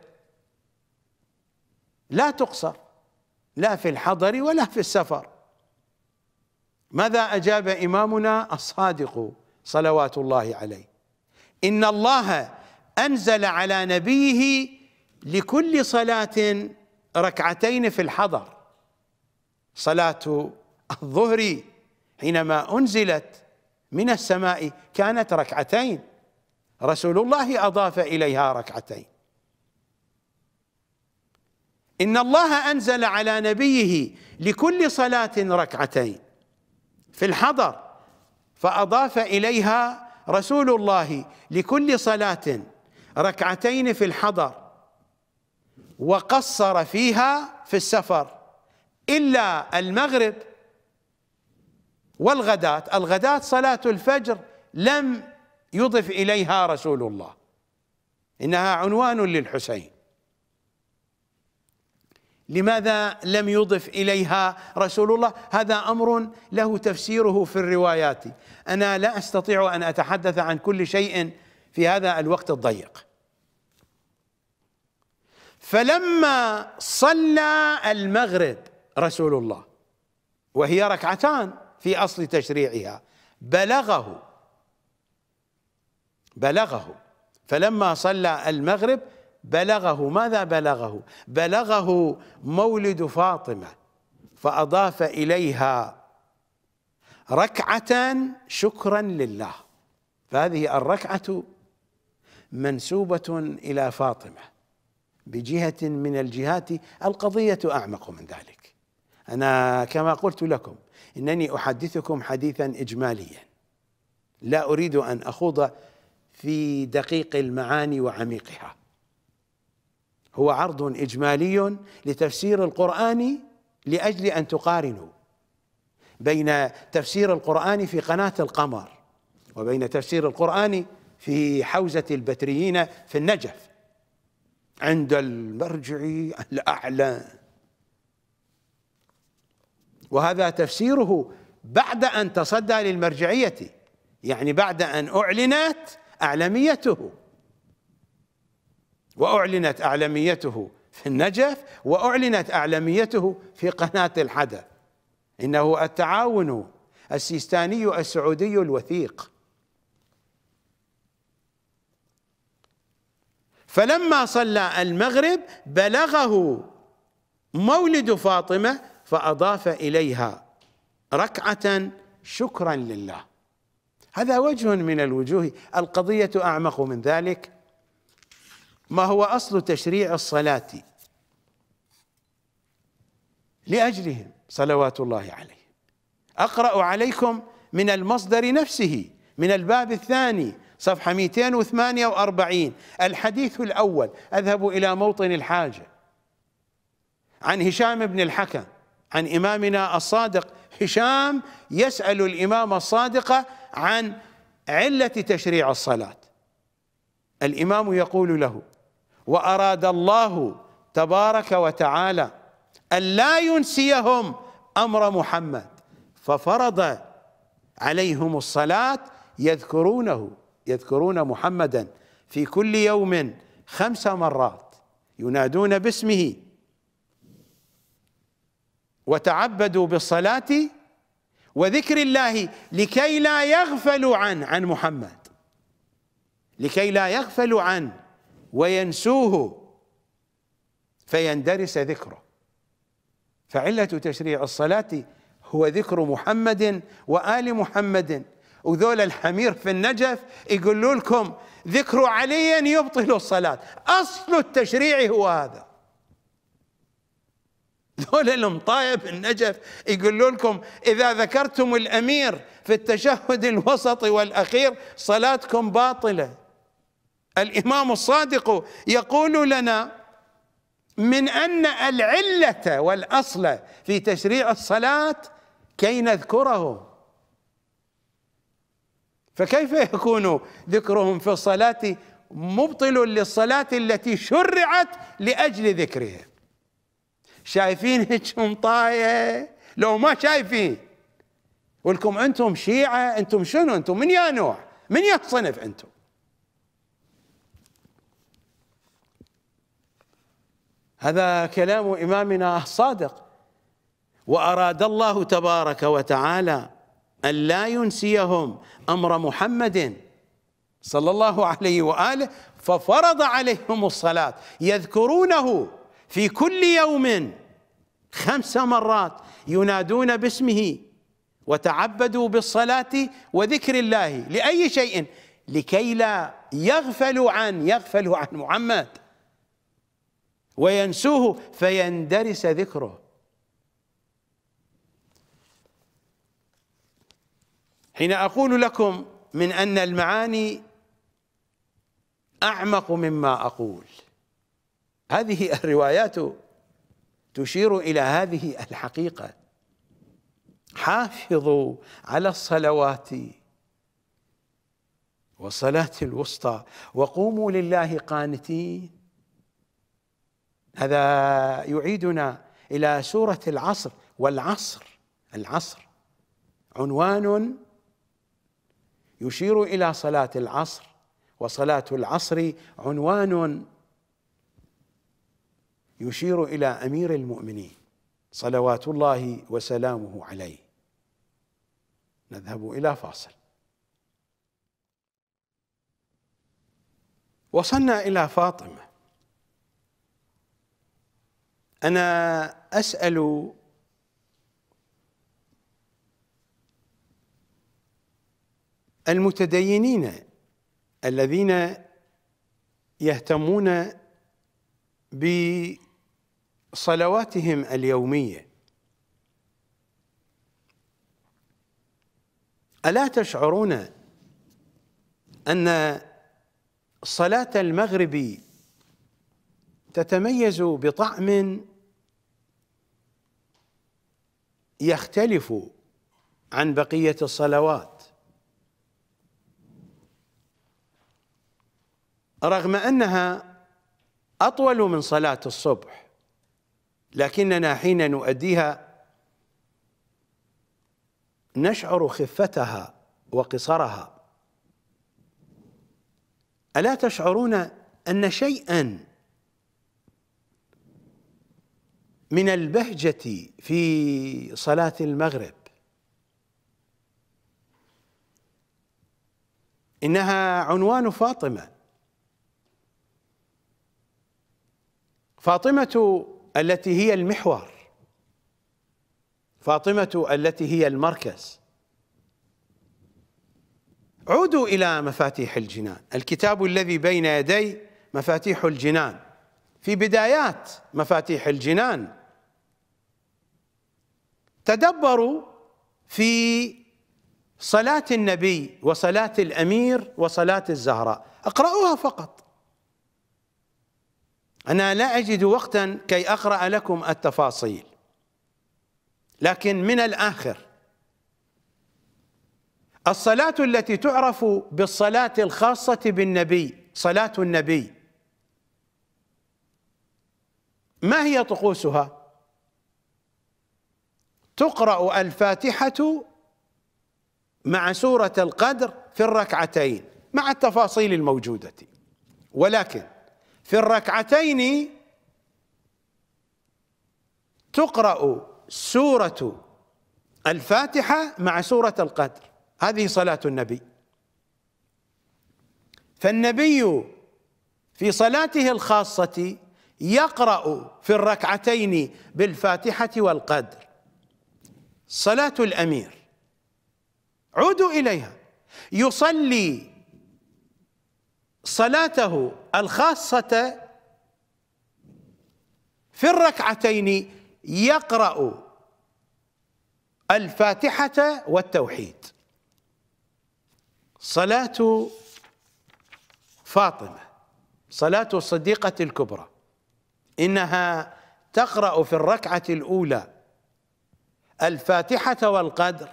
لا تقصر لا في الحضر ولا في السفر ماذا اجاب امامنا الصادق صلوات الله عليه ان الله انزل على نبيه لكل صلاه ركعتين في الحضر صلاة الظهر حينما أنزلت من السماء كانت ركعتين رسول الله أضاف إليها ركعتين إن الله أنزل على نبيه لكل صلاة ركعتين في الحضر فأضاف إليها رسول الله لكل صلاة ركعتين في الحضر وقصر فيها في السفر إلا المغرب والغداة الغداة صلاة الفجر لم يضف إليها رسول الله إنها عنوان للحسين لماذا لم يضف إليها رسول الله هذا أمر له تفسيره في الروايات أنا لا أستطيع أن أتحدث عن كل شيء في هذا الوقت الضيق فلما صلى المغرب رسول الله وهي ركعتان في اصل تشريعها بلغه بلغه فلما صلى المغرب بلغه ماذا بلغه بلغه مولد فاطمه فاضاف اليها ركعه شكرا لله فهذه الركعه منسوبه الى فاطمه بجهة من الجهات القضية أعمق من ذلك أنا كما قلت لكم إنني أحدثكم حديثا إجماليا لا أريد أن أخوض في دقيق المعاني وعميقها هو عرض إجمالي لتفسير القرآن لأجل أن تقارنوا بين تفسير القرآن في قناة القمر وبين تفسير القرآن في حوزة البتريين في النجف عند المرجع الأعلى وهذا تفسيره بعد أن تصدى للمرجعية يعني بعد أن أعلنت أعلميته وأعلنت أعلميته في النجف وأعلنت أعلميته في قناة الحدث إنه التعاون السيستاني السعودي الوثيق فلما صلى المغرب بلغه مولد فاطمه فاضاف اليها ركعه شكرا لله هذا وجه من الوجوه القضيه اعمق من ذلك ما هو اصل تشريع الصلاه لاجلهم صلوات الله عليهم اقرا عليكم من المصدر نفسه من الباب الثاني صفحة 248 الحديث الأول أذهب إلى موطن الحاجة عن هشام بن الحكم عن إمامنا الصادق هشام يسأل الإمام الصادق عن علة تشريع الصلاة الإمام يقول له وأراد الله تبارك وتعالى أن لا ينسيهم أمر محمد ففرض عليهم الصلاة يذكرونه يذكرون محمدا في كل يوم خمس مرات ينادون باسمه وتعبدوا بالصلاة وذكر الله لكي لا يغفلوا عن عن محمد لكي لا يغفلوا عن وينسوه فيندرس ذكره فعلة تشريع الصلاة هو ذكر محمد وآل محمد وذول الحمير في النجف يقولوا لكم ذكر علي يبطل الصلاة أصل التشريع هو هذا ذول المطايب النجف يقولوا لكم إذا ذكرتم الأمير في التشهد الوسط والأخير صلاتكم باطلة الإمام الصادق يقول لنا من أن العلة والأصل في تشريع الصلاة كي نذكره فكيف يكون ذكرهم في الصلاة مبطل للصلاة التي شرعت لأجل ذكرهم شايفين هيك طاية لو ما شايفين ولكم أنتم شيعة أنتم شنو أنتم من يا نوع من يا صنف أنتم هذا كلام إمامنا الصادق وأراد الله تبارك وتعالى أن لا ينسيهم أمر محمد صلى الله عليه وآله ففرض عليهم الصلاة يذكرونه في كل يوم خمس مرات ينادون باسمه وتعبدوا بالصلاة وذكر الله لأي شيء لكي لا يغفلوا عن يغفلوا عن محمد وينسوه فيندرس ذكره حين أقول لكم من أن المعاني أعمق مما أقول هذه الروايات تشير إلى هذه الحقيقة حافظوا على الصلوات والصلاة الوسطى وقوموا لله قانتين هذا يعيدنا إلى سورة العصر والعصر العصر عنوان يشير الى صلاه العصر وصلاه العصر عنوان يشير الى امير المؤمنين صلوات الله وسلامه عليه نذهب الى فاصل وصلنا الى فاطمه انا اسال المتدينين الذين يهتمون بصلواتهم اليوميه الا تشعرون ان صلاه المغرب تتميز بطعم يختلف عن بقيه الصلوات رغم انها اطول من صلاه الصبح لكننا حين نؤديها نشعر خفتها وقصرها الا تشعرون ان شيئا من البهجه في صلاه المغرب انها عنوان فاطمه فاطمه التي هي المحور فاطمه التي هي المركز عودوا الى مفاتيح الجنان الكتاب الذي بين يدي مفاتيح الجنان في بدايات مفاتيح الجنان تدبروا في صلاه النبي وصلاه الامير وصلاه الزهراء اقرأوها فقط أنا لا أجد وقتا كي أقرأ لكم التفاصيل لكن من الآخر الصلاة التي تعرف بالصلاة الخاصة بالنبي صلاة النبي ما هي طقوسها؟ تقرأ الفاتحة مع سورة القدر في الركعتين مع التفاصيل الموجودة ولكن في الركعتين تقرأ سورة الفاتحة مع سورة القدر هذه صلاة النبي فالنبي في صلاته الخاصة يقرأ في الركعتين بالفاتحة والقدر صلاة الأمير عودوا إليها يصلي صلاته الخاصة في الركعتين يقرأ الفاتحة والتوحيد صلاة فاطمة صلاة الصديقة الكبرى إنها تقرأ في الركعة الأولى الفاتحة والقدر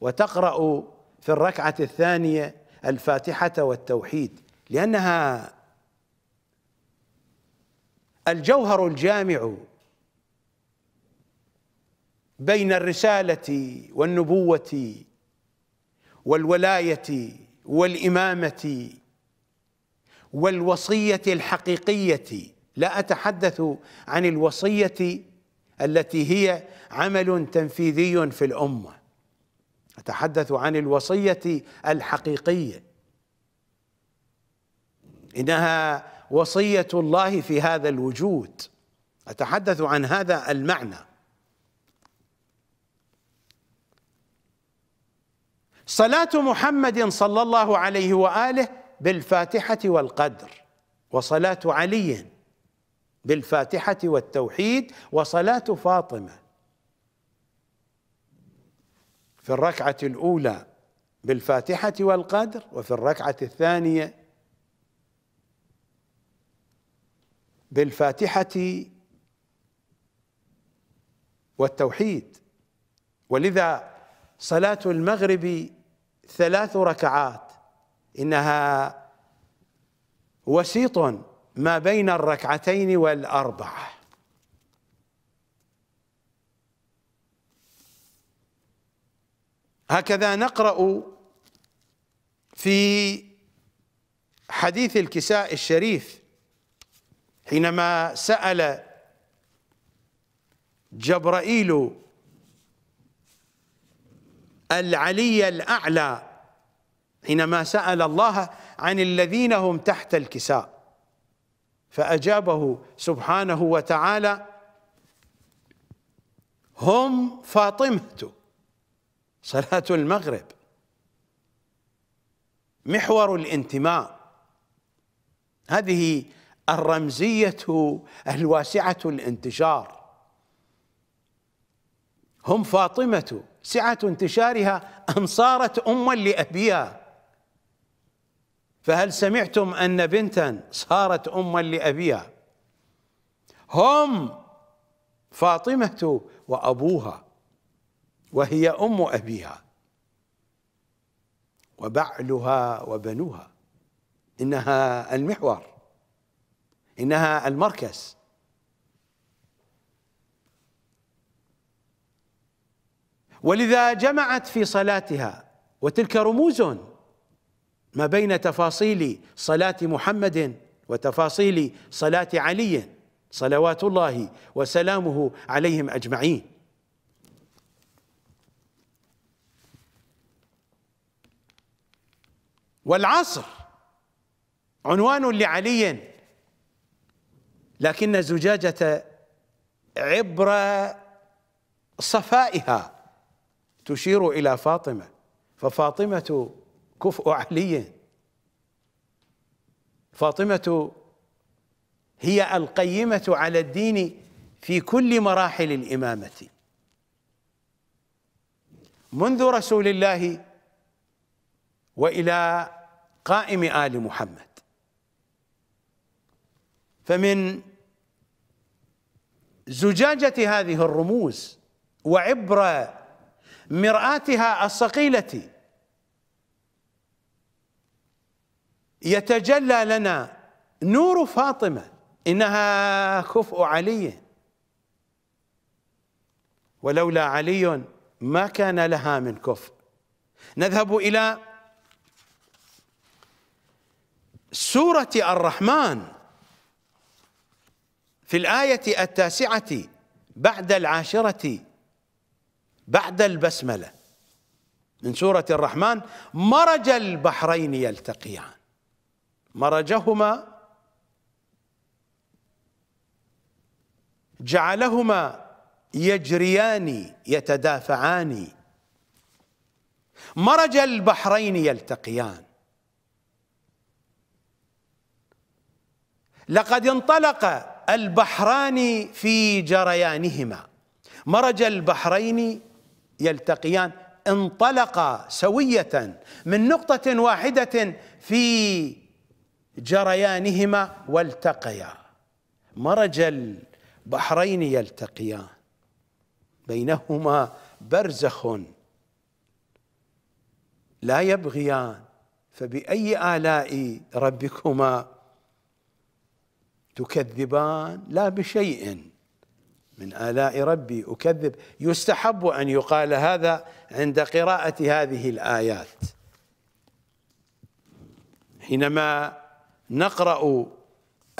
وتقرأ في الركعة الثانية الفاتحة والتوحيد لأنها الجوهر الجامع بين الرسالة والنبوة والولاية والإمامة والوصية الحقيقية لا أتحدث عن الوصية التي هي عمل تنفيذي في الأمة أتحدث عن الوصية الحقيقية إنها وصية الله في هذا الوجود أتحدث عن هذا المعنى صلاة محمد صلى الله عليه وآله بالفاتحة والقدر وصلاة علي بالفاتحة والتوحيد وصلاة فاطمة في الركعة الأولى بالفاتحة والقدر وفي الركعة الثانية بالفاتحة والتوحيد ولذا صلاة المغرب ثلاث ركعات إنها وسيط ما بين الركعتين والأربعة هكذا نقرأ في حديث الكساء الشريف حينما سأل جبرائيل العلي الأعلى حينما سأل الله عن الذين هم تحت الكساء فأجابه سبحانه وتعالى هم فاطمة صلاة المغرب محور الانتماء هذه الرمزيه الواسعه الانتشار هم فاطمه سعه انتشارها ان صارت اما لابيها فهل سمعتم ان بنتا صارت اما لابيها هم فاطمه وابوها وهي ام ابيها وبعلها وبنوها انها المحور إنها المركز ولذا جمعت في صلاتها وتلك رموز ما بين تفاصيل صلاة محمد وتفاصيل صلاة علي صلوات الله وسلامه عليهم أجمعين والعصر عنوان لعلي لكن زجاجة عبر صفائها تشير إلى فاطمة ففاطمة كفء علي فاطمة هي القيمة على الدين في كل مراحل الإمامة منذ رسول الله وإلى قائم آل محمد فمن زجاجة هذه الرموز وعبر مرآتها الصقيلة يتجلى لنا نور فاطمة إنها كفء علي ولولا علي ما كان لها من كفء نذهب إلى سورة الرحمن في الآية التاسعة بعد العاشرة بعد البسملة من سورة الرحمن مرج البحرين يلتقيان مرجهما جعلهما يجريان يتدافعان مرج البحرين يلتقيان لقد انطلق البحران في جريانهما مرج البحرين يلتقيان انطلقا سوية من نقطة واحدة في جريانهما والتقيا مرج البحرين يلتقيان بينهما برزخ لا يبغيان فبأي آلاء ربكما تكذبان لا بشيء من آلاء ربي أكذب يستحب أن يقال هذا عند قراءة هذه الآيات حينما نقرأ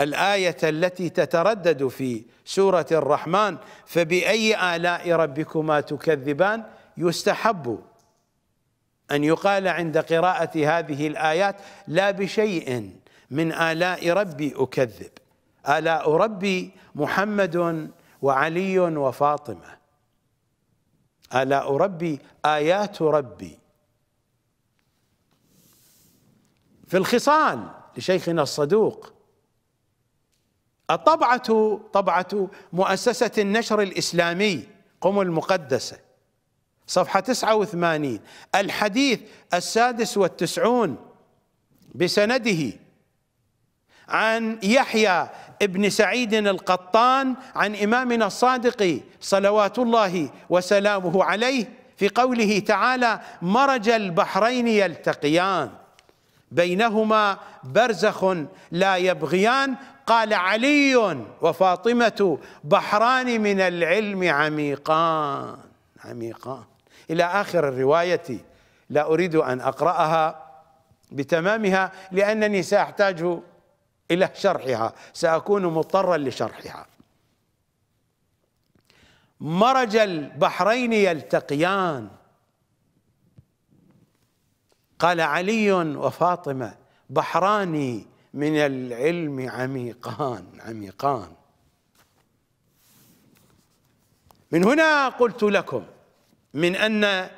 الآية التي تتردد في سورة الرحمن فبأي آلاء ربكما تكذبان يستحب أن يقال عند قراءة هذه الآيات لا بشيء من آلاء ربي أكذب الا اربي محمد وعلي وفاطمه الا اربي ايات ربي في الخصال لشيخنا الصدوق الطبعه طبعه مؤسسه النشر الاسلامي قم المقدسه صفحه 89 الحديث السادس والتسعون بسنده عن يحيى ابن سعيد القطان عن إمامنا الصادق صلوات الله وسلامه عليه في قوله تعالى مرج البحرين يلتقيان بينهما برزخ لا يبغيان قال علي وفاطمة بحران من العلم عميقان عميقان إلى آخر الرواية لا أريد أن أقرأها بتمامها لأنني سأحتاج إلى شرحها سأكون مضطرا لشرحها مرج البحرين يلتقيان قال علي وفاطمة بحران من العلم عميقان عميقان من هنا قلت لكم من أن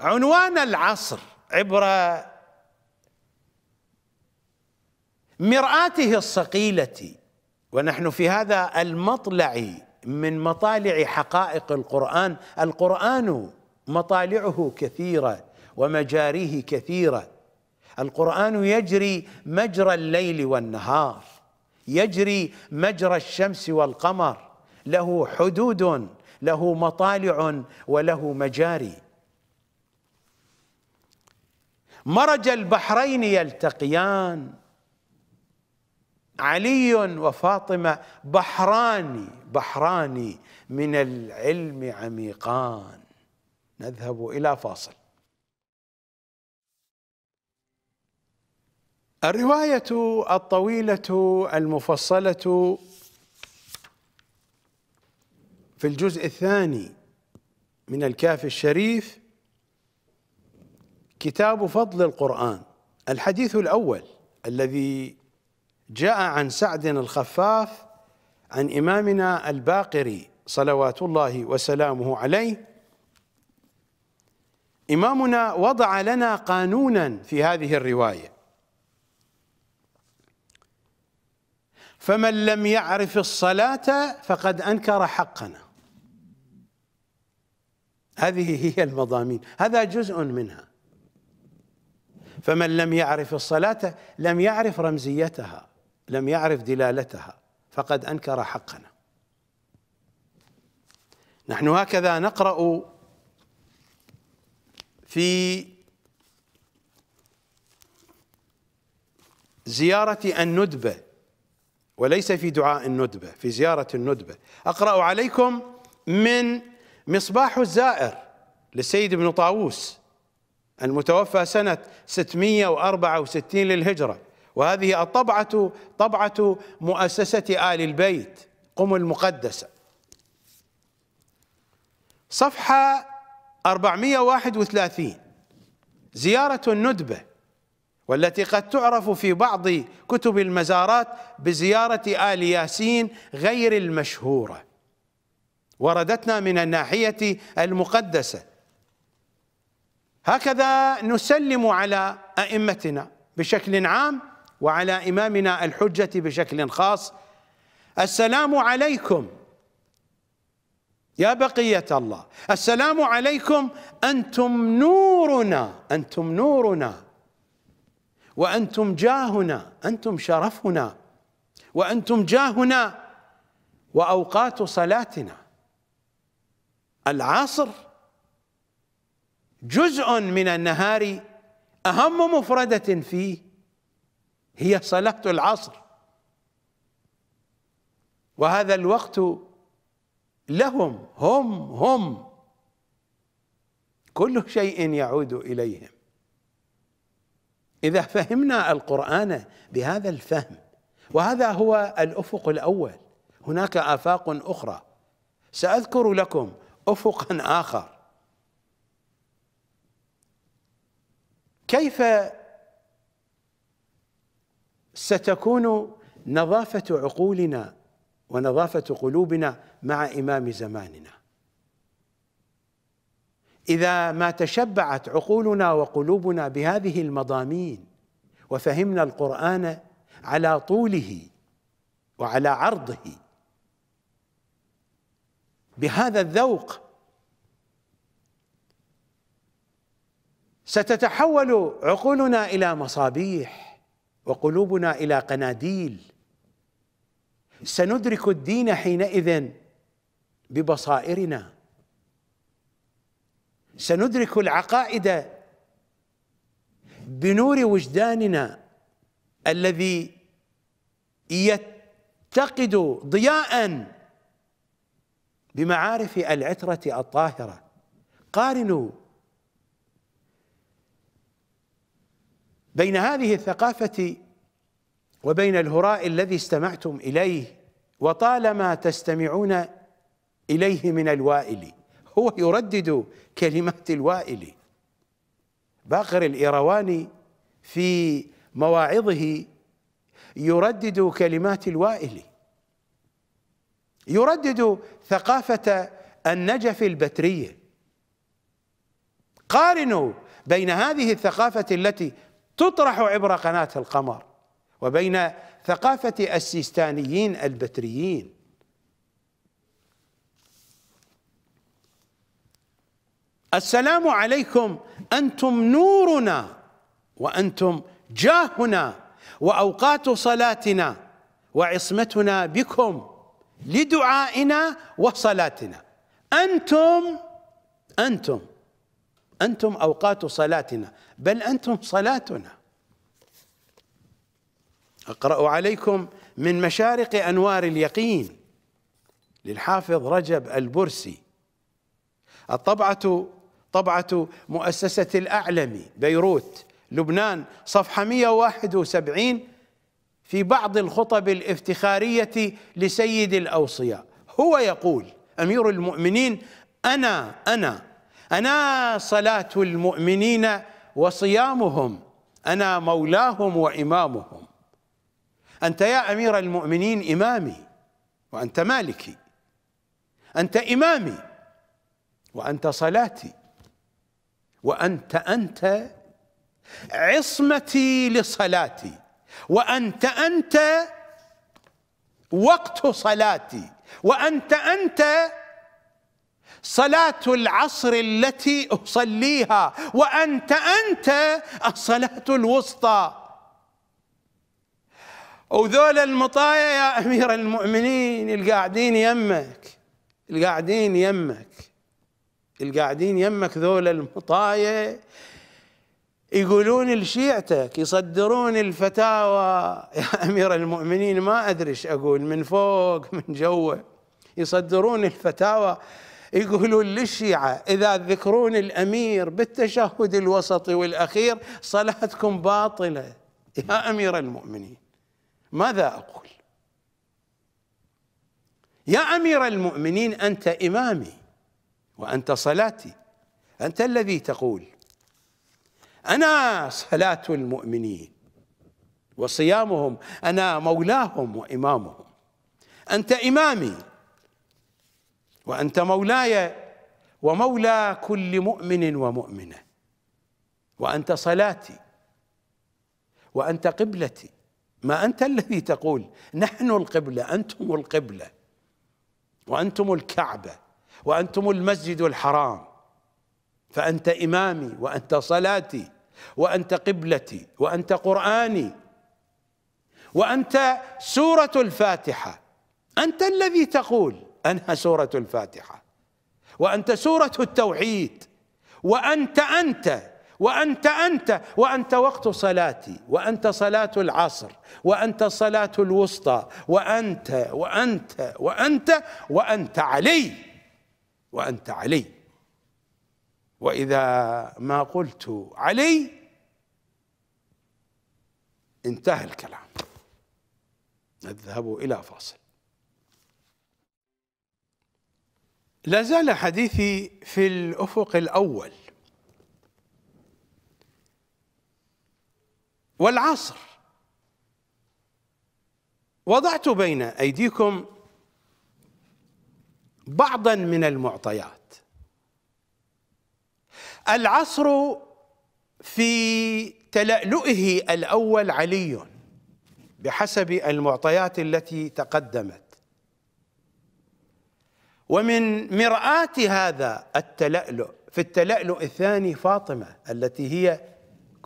عنوان العصر عبر مرآته الصقيلة ونحن في هذا المطلع من مطالع حقائق القرآن القرآن مطالعه كثيرة ومجاريه كثيرة القرآن يجري مجرى الليل والنهار يجري مجرى الشمس والقمر له حدود له مطالع وله مجاري مرج البحرين يلتقيان علي وفاطمة بحران بحران من العلم عميقان نذهب إلى فاصل الرواية الطويلة المفصلة في الجزء الثاني من الكاف الشريف كتاب فضل القرآن الحديث الأول الذي جاء عن سعد الخفاف عن إمامنا الباقري صلوات الله وسلامه عليه إمامنا وضع لنا قانونا في هذه الرواية فمن لم يعرف الصلاة فقد أنكر حقنا هذه هي المضامين هذا جزء منها فمن لم يعرف الصلاة لم يعرف رمزيتها لم يعرف دلالتها فقد انكر حقنا نحن هكذا نقرا في زياره الندبه وليس في دعاء الندبه في زياره الندبه اقرا عليكم من مصباح الزائر للسيد ابن طاووس المتوفى سنه 664 للهجره وهذه الطبعة طبعة مؤسسة آل البيت قم المقدسة صفحة 431 زيارة الندبة والتي قد تعرف في بعض كتب المزارات بزيارة آل ياسين غير المشهورة وردتنا من الناحية المقدسة هكذا نسلم على أئمتنا بشكل عام وعلى إمامنا الحجة بشكل خاص السلام عليكم يا بقية الله السلام عليكم أنتم نورنا أنتم نورنا وأنتم جاهنا أنتم شرفنا وأنتم جاهنا وأوقات صلاتنا العصر جزء من النهار أهم مفردة فيه هي صلاة العصر وهذا الوقت لهم هم هم كل شيء يعود إليهم إذا فهمنا القرآن بهذا الفهم وهذا هو الأفق الأول هناك آفاق أخرى سأذكر لكم أفقا آخر كيف ستكون نظافة عقولنا ونظافة قلوبنا مع إمام زماننا إذا ما تشبعت عقولنا وقلوبنا بهذه المضامين وفهمنا القرآن على طوله وعلى عرضه بهذا الذوق ستتحول عقولنا إلى مصابيح وقلوبنا الى قناديل سندرك الدين حينئذ ببصائرنا سندرك العقائد بنور وجداننا الذي يتقد ضياء بمعارف العتره الطاهره قارنوا بين هذه الثقافة وبين الهراء الذي استمعتم إليه وطالما تستمعون إليه من الوائل هو يردد كلمات الوائل باقر الإيرواني في مواعظه يردد كلمات الوائل يردد ثقافة النجف البترية قارنوا بين هذه الثقافة التي تطرح عبر قناة القمر وبين ثقافة السيستانيين البتريين السلام عليكم أنتم نورنا وأنتم جاهنا وأوقات صلاتنا وعصمتنا بكم لدعائنا وصلاتنا أنتم أنتم أنتم أوقات صلاتنا بل أنتم صلاتنا أقرأ عليكم من مشارق أنوار اليقين للحافظ رجب البرسي الطبعة طبعة مؤسسة الأعلمي بيروت لبنان صفحة 171 في بعض الخطب الافتخارية لسيد الأوصياء هو يقول أمير المؤمنين أنا أنا أنا صلاة المؤمنين وصيامهم انا مولاهم وامامهم انت يا امير المؤمنين امامي وانت مالكي انت امامي وانت صلاتي وانت انت عصمتي لصلاتي وانت انت وقت صلاتي وانت انت صلاة العصر التي أصليها وأنت أنت الصلاة الوسطى وذول المطايا يا أمير المؤمنين القاعدين يمك القاعدين يمك القاعدين يمك ذول المطايا يقولون لشيعتك يصدرون الفتاوى يا أمير المؤمنين ما أدري ايش أقول من فوق من جوه يصدرون الفتاوى يقولون للشيعة إذا تذكرون الأمير بالتشهد الوسطي والأخير صلاتكم باطلة يا أمير المؤمنين ماذا أقول يا أمير المؤمنين أنت إمامي وأنت صلاتي أنت الذي تقول أنا صلاة المؤمنين وصيامهم أنا مولاهم وإمامهم أنت إمامي وانت مولاي ومولى كل مؤمن ومؤمنه وانت صلاتي وانت قبلتي ما انت الذي تقول نحن القبله انتم القبله وانتم الكعبه وانتم المسجد الحرام فانت امامي وانت صلاتي وانت قبلتي وانت قراني وانت سوره الفاتحه انت الذي تقول أنها سورة الفاتحة وأنت سورة التوحيد وأنت أنت وأنت أنت وأنت وقت صلاتي وأنت صلاة العصر وأنت صلاة الوسطى وأنت وأنت وأنت وأنت علي وأنت علي وإذا ما قلت علي انتهى الكلام نذهب إلى فاصل لا زال حديثي في الافق الاول والعصر وضعت بين ايديكم بعضا من المعطيات العصر في تلألؤه الاول علي بحسب المعطيات التي تقدمت ومن مرآة هذا التلألؤ في التلألؤ الثاني فاطمة التي هي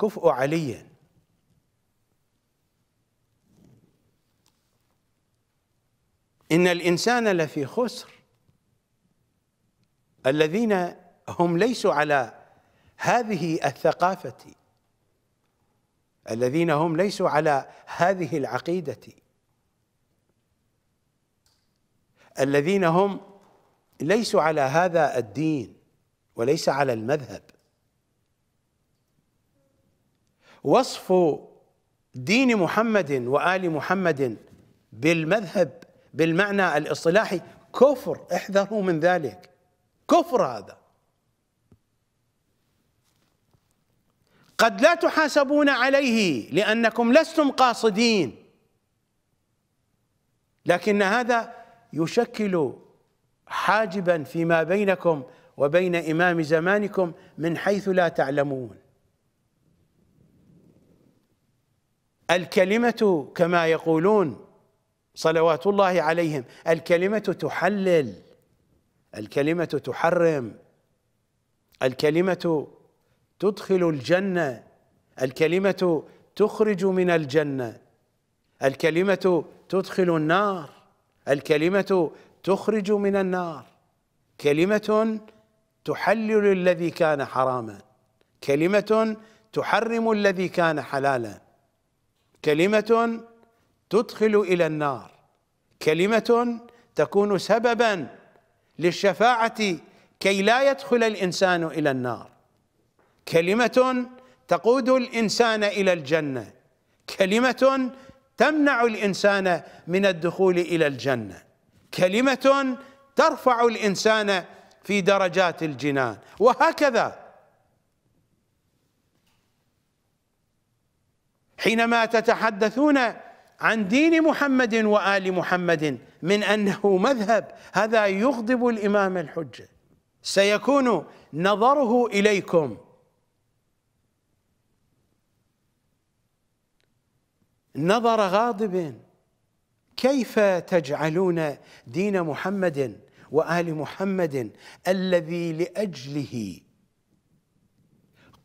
كفء علي إن الإنسان لفي خسر الذين هم ليسوا على هذه الثقافة الذين هم ليسوا على هذه العقيدة الذين هم ليسوا على هذا الدين وليس على المذهب وصف دين محمد وآل محمد بالمذهب بالمعنى الاصطلاحي كفر احذروا من ذلك كفر هذا قد لا تحاسبون عليه لأنكم لستم قاصدين لكن هذا يشكل حاجبا فيما بينكم وبين إمام زمانكم من حيث لا تعلمون الكلمة كما يقولون صلوات الله عليهم الكلمة تحلل الكلمة تحرم الكلمة تدخل الجنة الكلمة تخرج من الجنة الكلمة تدخل النار الكلمة تخرج من النار كلمة تحلل الذي كان حراما كلمة تحرم الذي كان حلالا كلمة تدخل إلى النار كلمة تكون سببا للشفاعة كي لا يدخل الإنسان إلى النار كلمة تقود الإنسان إلى الجنة كلمة تمنع الإنسان من الدخول إلى الجنة كلمة ترفع الإنسان في درجات الجنان وهكذا حينما تتحدثون عن دين محمد وآل محمد من أنه مذهب هذا يغضب الإمام الحجة سيكون نظره إليكم نظر غاضب كيف تجعلون دين محمد وآل محمد الذي لأجله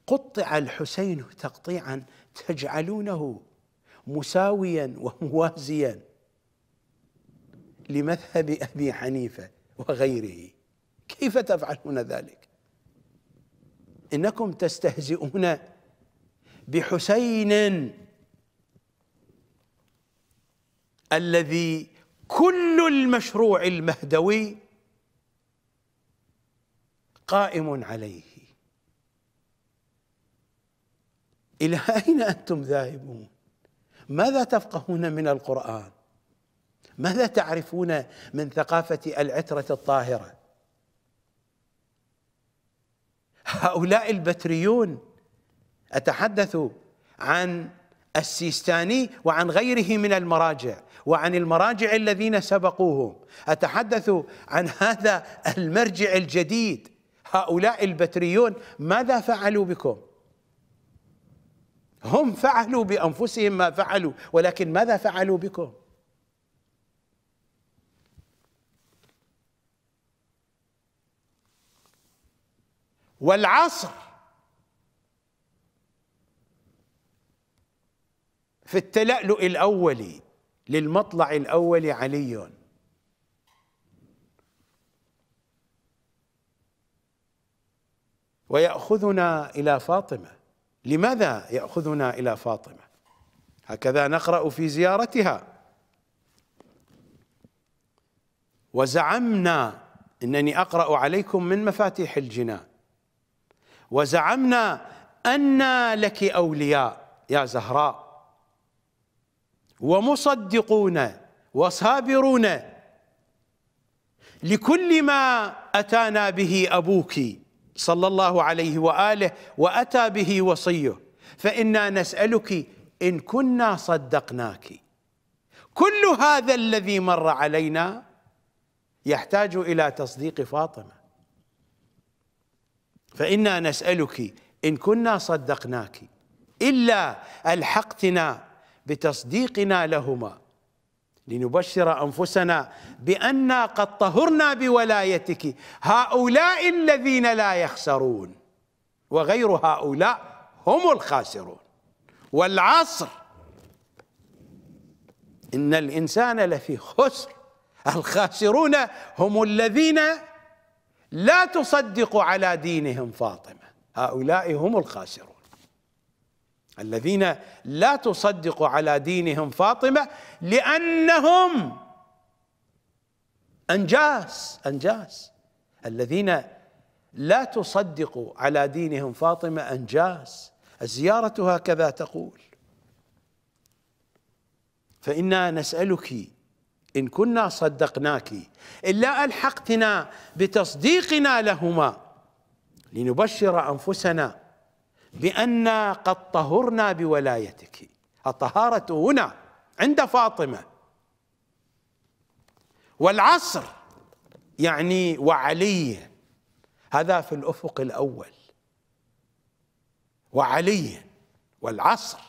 قطع الحسين تقطيعا تجعلونه مساويا وموازيا لمذهب أبي حنيفة وغيره كيف تفعلون ذلك إنكم تستهزئون بحسين الذي كل المشروع المهدوي قائم عليه الى اين انتم ذاهبون ماذا تفقهون من القران ماذا تعرفون من ثقافه العتره الطاهره هؤلاء البتريون اتحدث عن السيستاني وعن غيره من المراجع وعن المراجع الذين سبقوهم أتحدث عن هذا المرجع الجديد هؤلاء البتريون ماذا فعلوا بكم هم فعلوا بأنفسهم ما فعلوا ولكن ماذا فعلوا بكم والعصر في التلألؤ الأولي للمطلع الأولي علي ويأخذنا إلى فاطمة لماذا يأخذنا إلى فاطمة هكذا نقرأ في زيارتها وزعمنا إنني أقرأ عليكم من مفاتيح الجنان وزعمنا أنا لك أولياء يا زهراء ومصدقون وصابرون لكل ما أتانا به أبوك صلى الله عليه وآله وأتى به وصيه فإنا نسألك إن كنا صدقناك كل هذا الذي مر علينا يحتاج إلى تصديق فاطمة فإنا نسألك إن كنا صدقناك إلا ألحقتنا بتصديقنا لهما لنبشر انفسنا بانا قد طهرنا بولايتك هؤلاء الذين لا يخسرون وغير هؤلاء هم الخاسرون والعصر ان الانسان لفي خسر الخاسرون هم الذين لا تصدق على دينهم فاطمه هؤلاء هم الخاسرون الذين لا تصدق على دينهم فاطمة لأنهم أنجاس أنجاس الذين لا تصدق على دينهم فاطمة أنجاس الزيارة هكذا تقول فإنا نسألك إن كنا صدقناك إلا ألحقتنا بتصديقنا لهما لنبشر أنفسنا بأنا قد طهرنا بولايتك الطهارة هنا عند فاطمة والعصر يعني وعلي هذا في الأفق الأول وعلي والعصر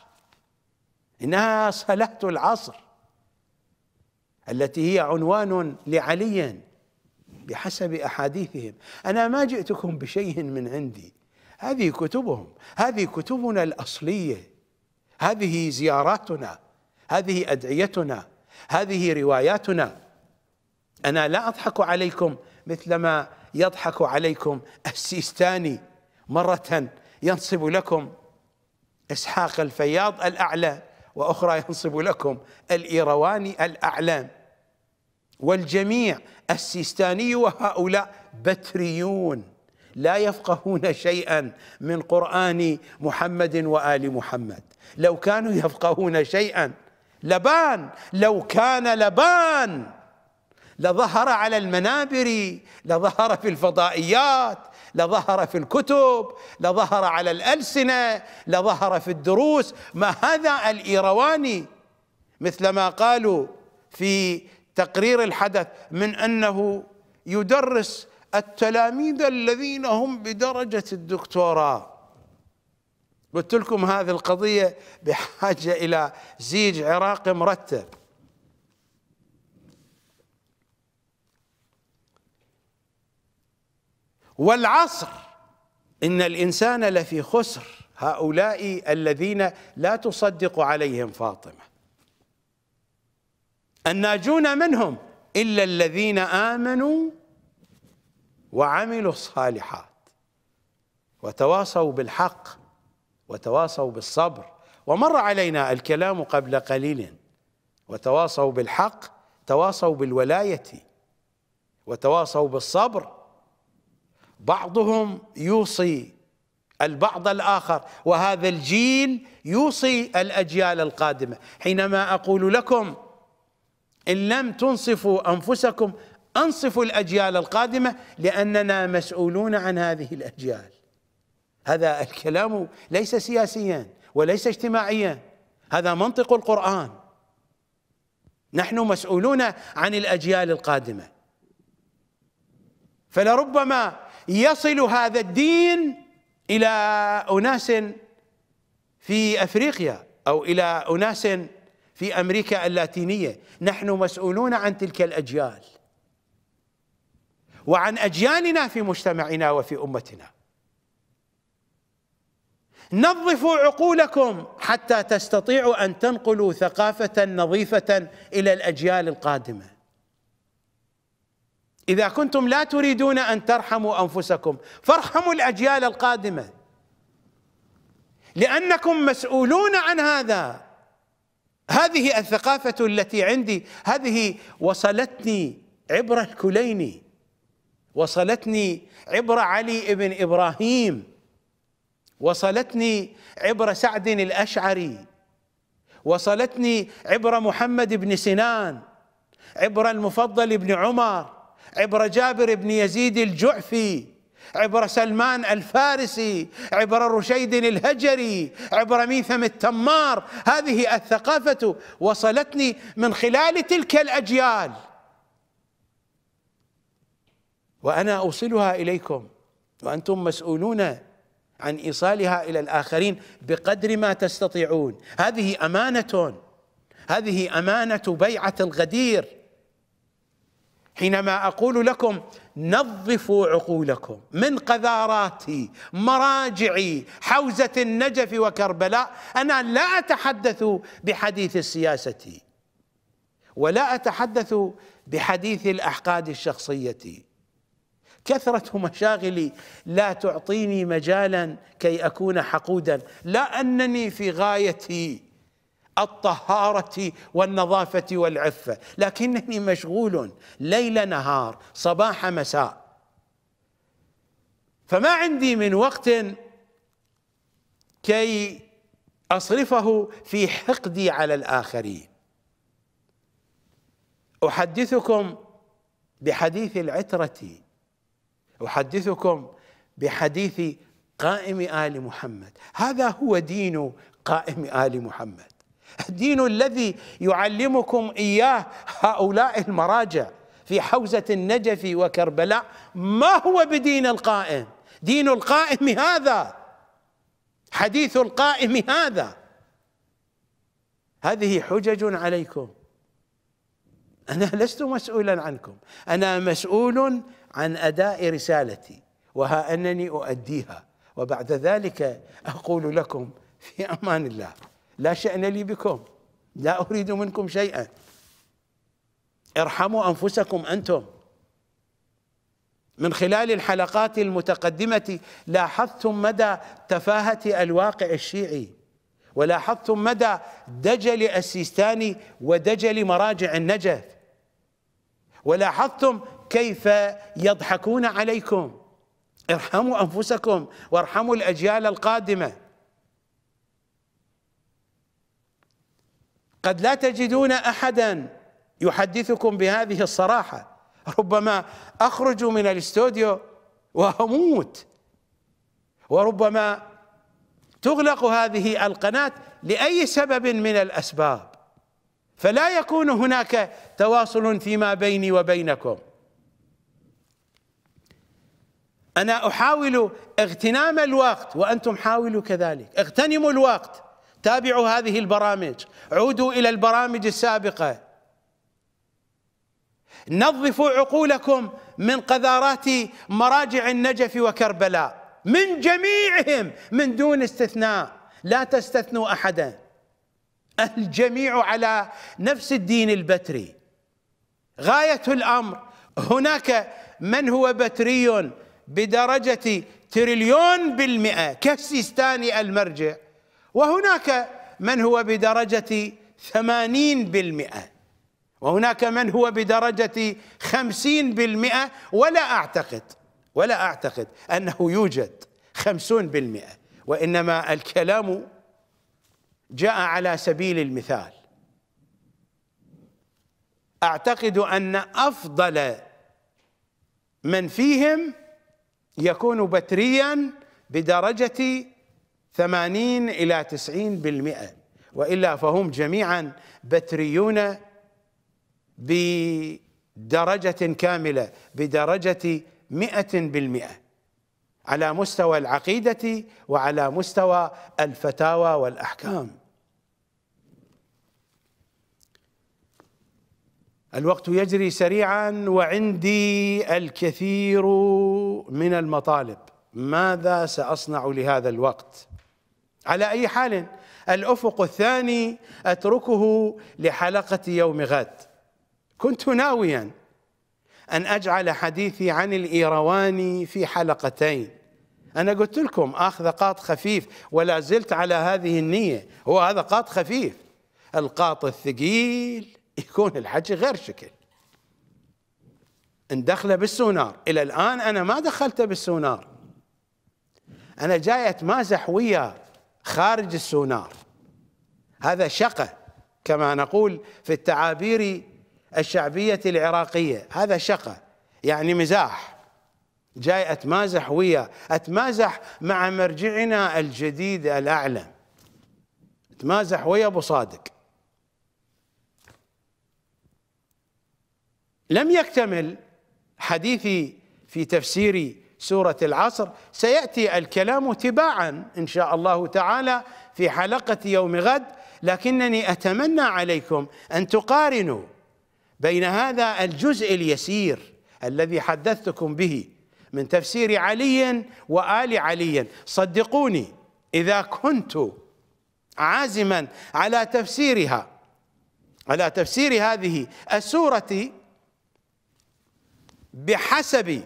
إنها صلاة العصر التي هي عنوان لعلي بحسب أحاديثهم أنا ما جئتكم بشيء من عندي هذه كتبهم هذه كتبنا الأصلية هذه زياراتنا هذه أدعيتنا هذه رواياتنا أنا لا أضحك عليكم مثلما يضحك عليكم السيستاني مرة ينصب لكم إسحاق الفياض الأعلى وأخرى ينصب لكم الإيرواني الأعلى والجميع السيستاني وهؤلاء بتريون لا يفقهون شيئا من قرآن محمد وآل محمد لو كانوا يفقهون شيئا لبان لو كان لبان لظهر على المنابر لظهر في الفضائيات لظهر في الكتب لظهر على الألسنة لظهر في الدروس ما هذا الإيرواني مثل ما قالوا في تقرير الحدث من أنه يدرس التلاميذ الذين هم بدرجة الدكتوراه قلت لكم هذه القضية بحاجة إلى زيج عراقي مرتب والعصر إن الإنسان لفي خسر هؤلاء الذين لا تصدق عليهم فاطمة الناجون منهم إلا الذين آمنوا وعملوا الصالحات وتواصوا بالحق وتواصوا بالصبر ومر علينا الكلام قبل قليل وتواصوا بالحق تواصوا بالولايه وتواصوا بالصبر بعضهم يوصي البعض الاخر وهذا الجيل يوصي الاجيال القادمه حينما اقول لكم ان لم تنصفوا انفسكم أنصف الأجيال القادمة لأننا مسؤولون عن هذه الأجيال هذا الكلام ليس سياسيا وليس اجتماعيا هذا منطق القرآن نحن مسؤولون عن الأجيال القادمة فلربما يصل هذا الدين إلى أناس في أفريقيا أو إلى أناس في أمريكا اللاتينية نحن مسؤولون عن تلك الأجيال وعن أجيالنا في مجتمعنا وفي أمتنا نظفوا عقولكم حتى تستطيعوا أن تنقلوا ثقافة نظيفة إلى الأجيال القادمة إذا كنتم لا تريدون أن ترحموا أنفسكم فارحموا الأجيال القادمة لأنكم مسؤولون عن هذا هذه الثقافة التي عندي هذه وصلتني عبر الكليني وصلتني عبر علي بن ابراهيم وصلتني عبر سعد الاشعري وصلتني عبر محمد بن سنان عبر المفضل بن عمر عبر جابر بن يزيد الجعفي عبر سلمان الفارسي عبر رشيد الهجري عبر ميثم التمار هذه الثقافة وصلتني من خلال تلك الأجيال وانا اوصلها اليكم وانتم مسؤولون عن ايصالها الى الاخرين بقدر ما تستطيعون هذه امانه هذه امانه بيعه الغدير حينما اقول لكم نظفوا عقولكم من قذاراتي مراجعي حوزه النجف وكربلاء انا لا اتحدث بحديث السياسه ولا اتحدث بحديث الاحقاد الشخصيه كثرة مشاغلي لا تعطيني مجالا كي أكون حقودا لا أنني في غاية الطهارة والنظافة والعفة لكنني مشغول ليل نهار صباح مساء فما عندي من وقت كي أصرفه في حقدي على الآخرين أحدثكم بحديث العترة أحدثكم بحديث قائم آل محمد هذا هو دين قائم آل محمد الدين الذي يعلمكم إياه هؤلاء المراجع في حوزة النجف وكربلاء ما هو بدين القائم دين القائم هذا حديث القائم هذا هذه حجج عليكم أنا لست مسؤولا عنكم أنا مسؤول عن اداء رسالتي وها انني اؤديها وبعد ذلك اقول لكم في امان الله لا شان لي بكم لا اريد منكم شيئا ارحموا انفسكم انتم من خلال الحلقات المتقدمه لاحظتم مدى تفاهه الواقع الشيعي ولاحظتم مدى دجل السيستاني ودجل مراجع النجف ولاحظتم كيف يضحكون عليكم ارحموا أنفسكم وارحموا الأجيال القادمة قد لا تجدون أحدا يحدثكم بهذه الصراحة ربما أخرج من الاستوديو وأموت وربما تغلق هذه القناة لأي سبب من الأسباب فلا يكون هناك تواصل فيما بيني وبينكم أنا أحاول اغتنام الوقت وأنتم حاولوا كذلك اغتنموا الوقت تابعوا هذه البرامج عودوا إلى البرامج السابقة نظفوا عقولكم من قذارات مراجع النجف وكربلاء من جميعهم من دون استثناء لا تستثنوا أحدا الجميع على نفس الدين البتري غاية الأمر هناك من هو بتري بدرجة تريليون بالمئة كالسيستاني المرجع وهناك من هو بدرجة ثمانين بالمئة وهناك من هو بدرجة خمسين بالمئة ولا أعتقد ولا أعتقد أنه يوجد خمسون بالمئة وإنما الكلام جاء على سبيل المثال أعتقد أن أفضل من فيهم يكون بتريا بدرجة ثمانين إلى تسعين بالمئة وإلا فهم جميعا بتريون بدرجة كاملة بدرجة مئة بالمئة على مستوى العقيدة وعلى مستوى الفتاوى والأحكام الوقت يجري سريعا وعندي الكثير من المطالب ماذا ساصنع لهذا الوقت على اي حال الافق الثاني اتركه لحلقه يوم غد كنت ناويا ان اجعل حديثي عن الايرواني في حلقتين انا قلت لكم اخذ قاط خفيف ولا زلت على هذه النيه هو هذا قاط خفيف القاط الثقيل يكون الحكي غير شكل ندخله بالسونار الى الان انا ما دخلته بالسونار انا جاي اتمازح وياه خارج السونار هذا شقه كما نقول في التعابير الشعبيه العراقيه هذا شقه يعني مزاح جاي اتمازح وياه اتمازح مع مرجعنا الجديد الاعلى اتمازح ويا ابو صادق لم يكتمل حديثي في تفسير سورة العصر سيأتي الكلام تباعا إن شاء الله تعالى في حلقة يوم غد لكنني أتمنى عليكم أن تقارنوا بين هذا الجزء اليسير الذي حدثتكم به من تفسير علي وآل علي صدقوني إذا كنت عازما على تفسيرها على تفسير هذه السورة بحسب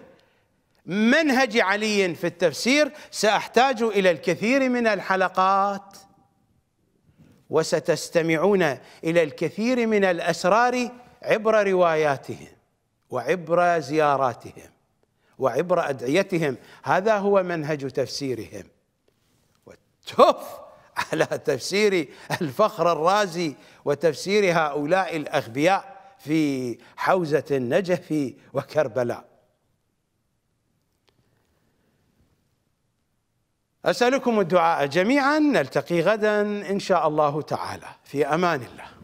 منهج علي في التفسير سأحتاج إلى الكثير من الحلقات وستستمعون إلى الكثير من الأسرار عبر رواياتهم وعبر زياراتهم وعبر أدعيتهم هذا هو منهج تفسيرهم وتف على تفسير الفخر الرازي وتفسير هؤلاء الأغبياء في حوزة النجف وكربلاء أسألكم الدعاء جميعا نلتقي غدا إن شاء الله تعالى في أمان الله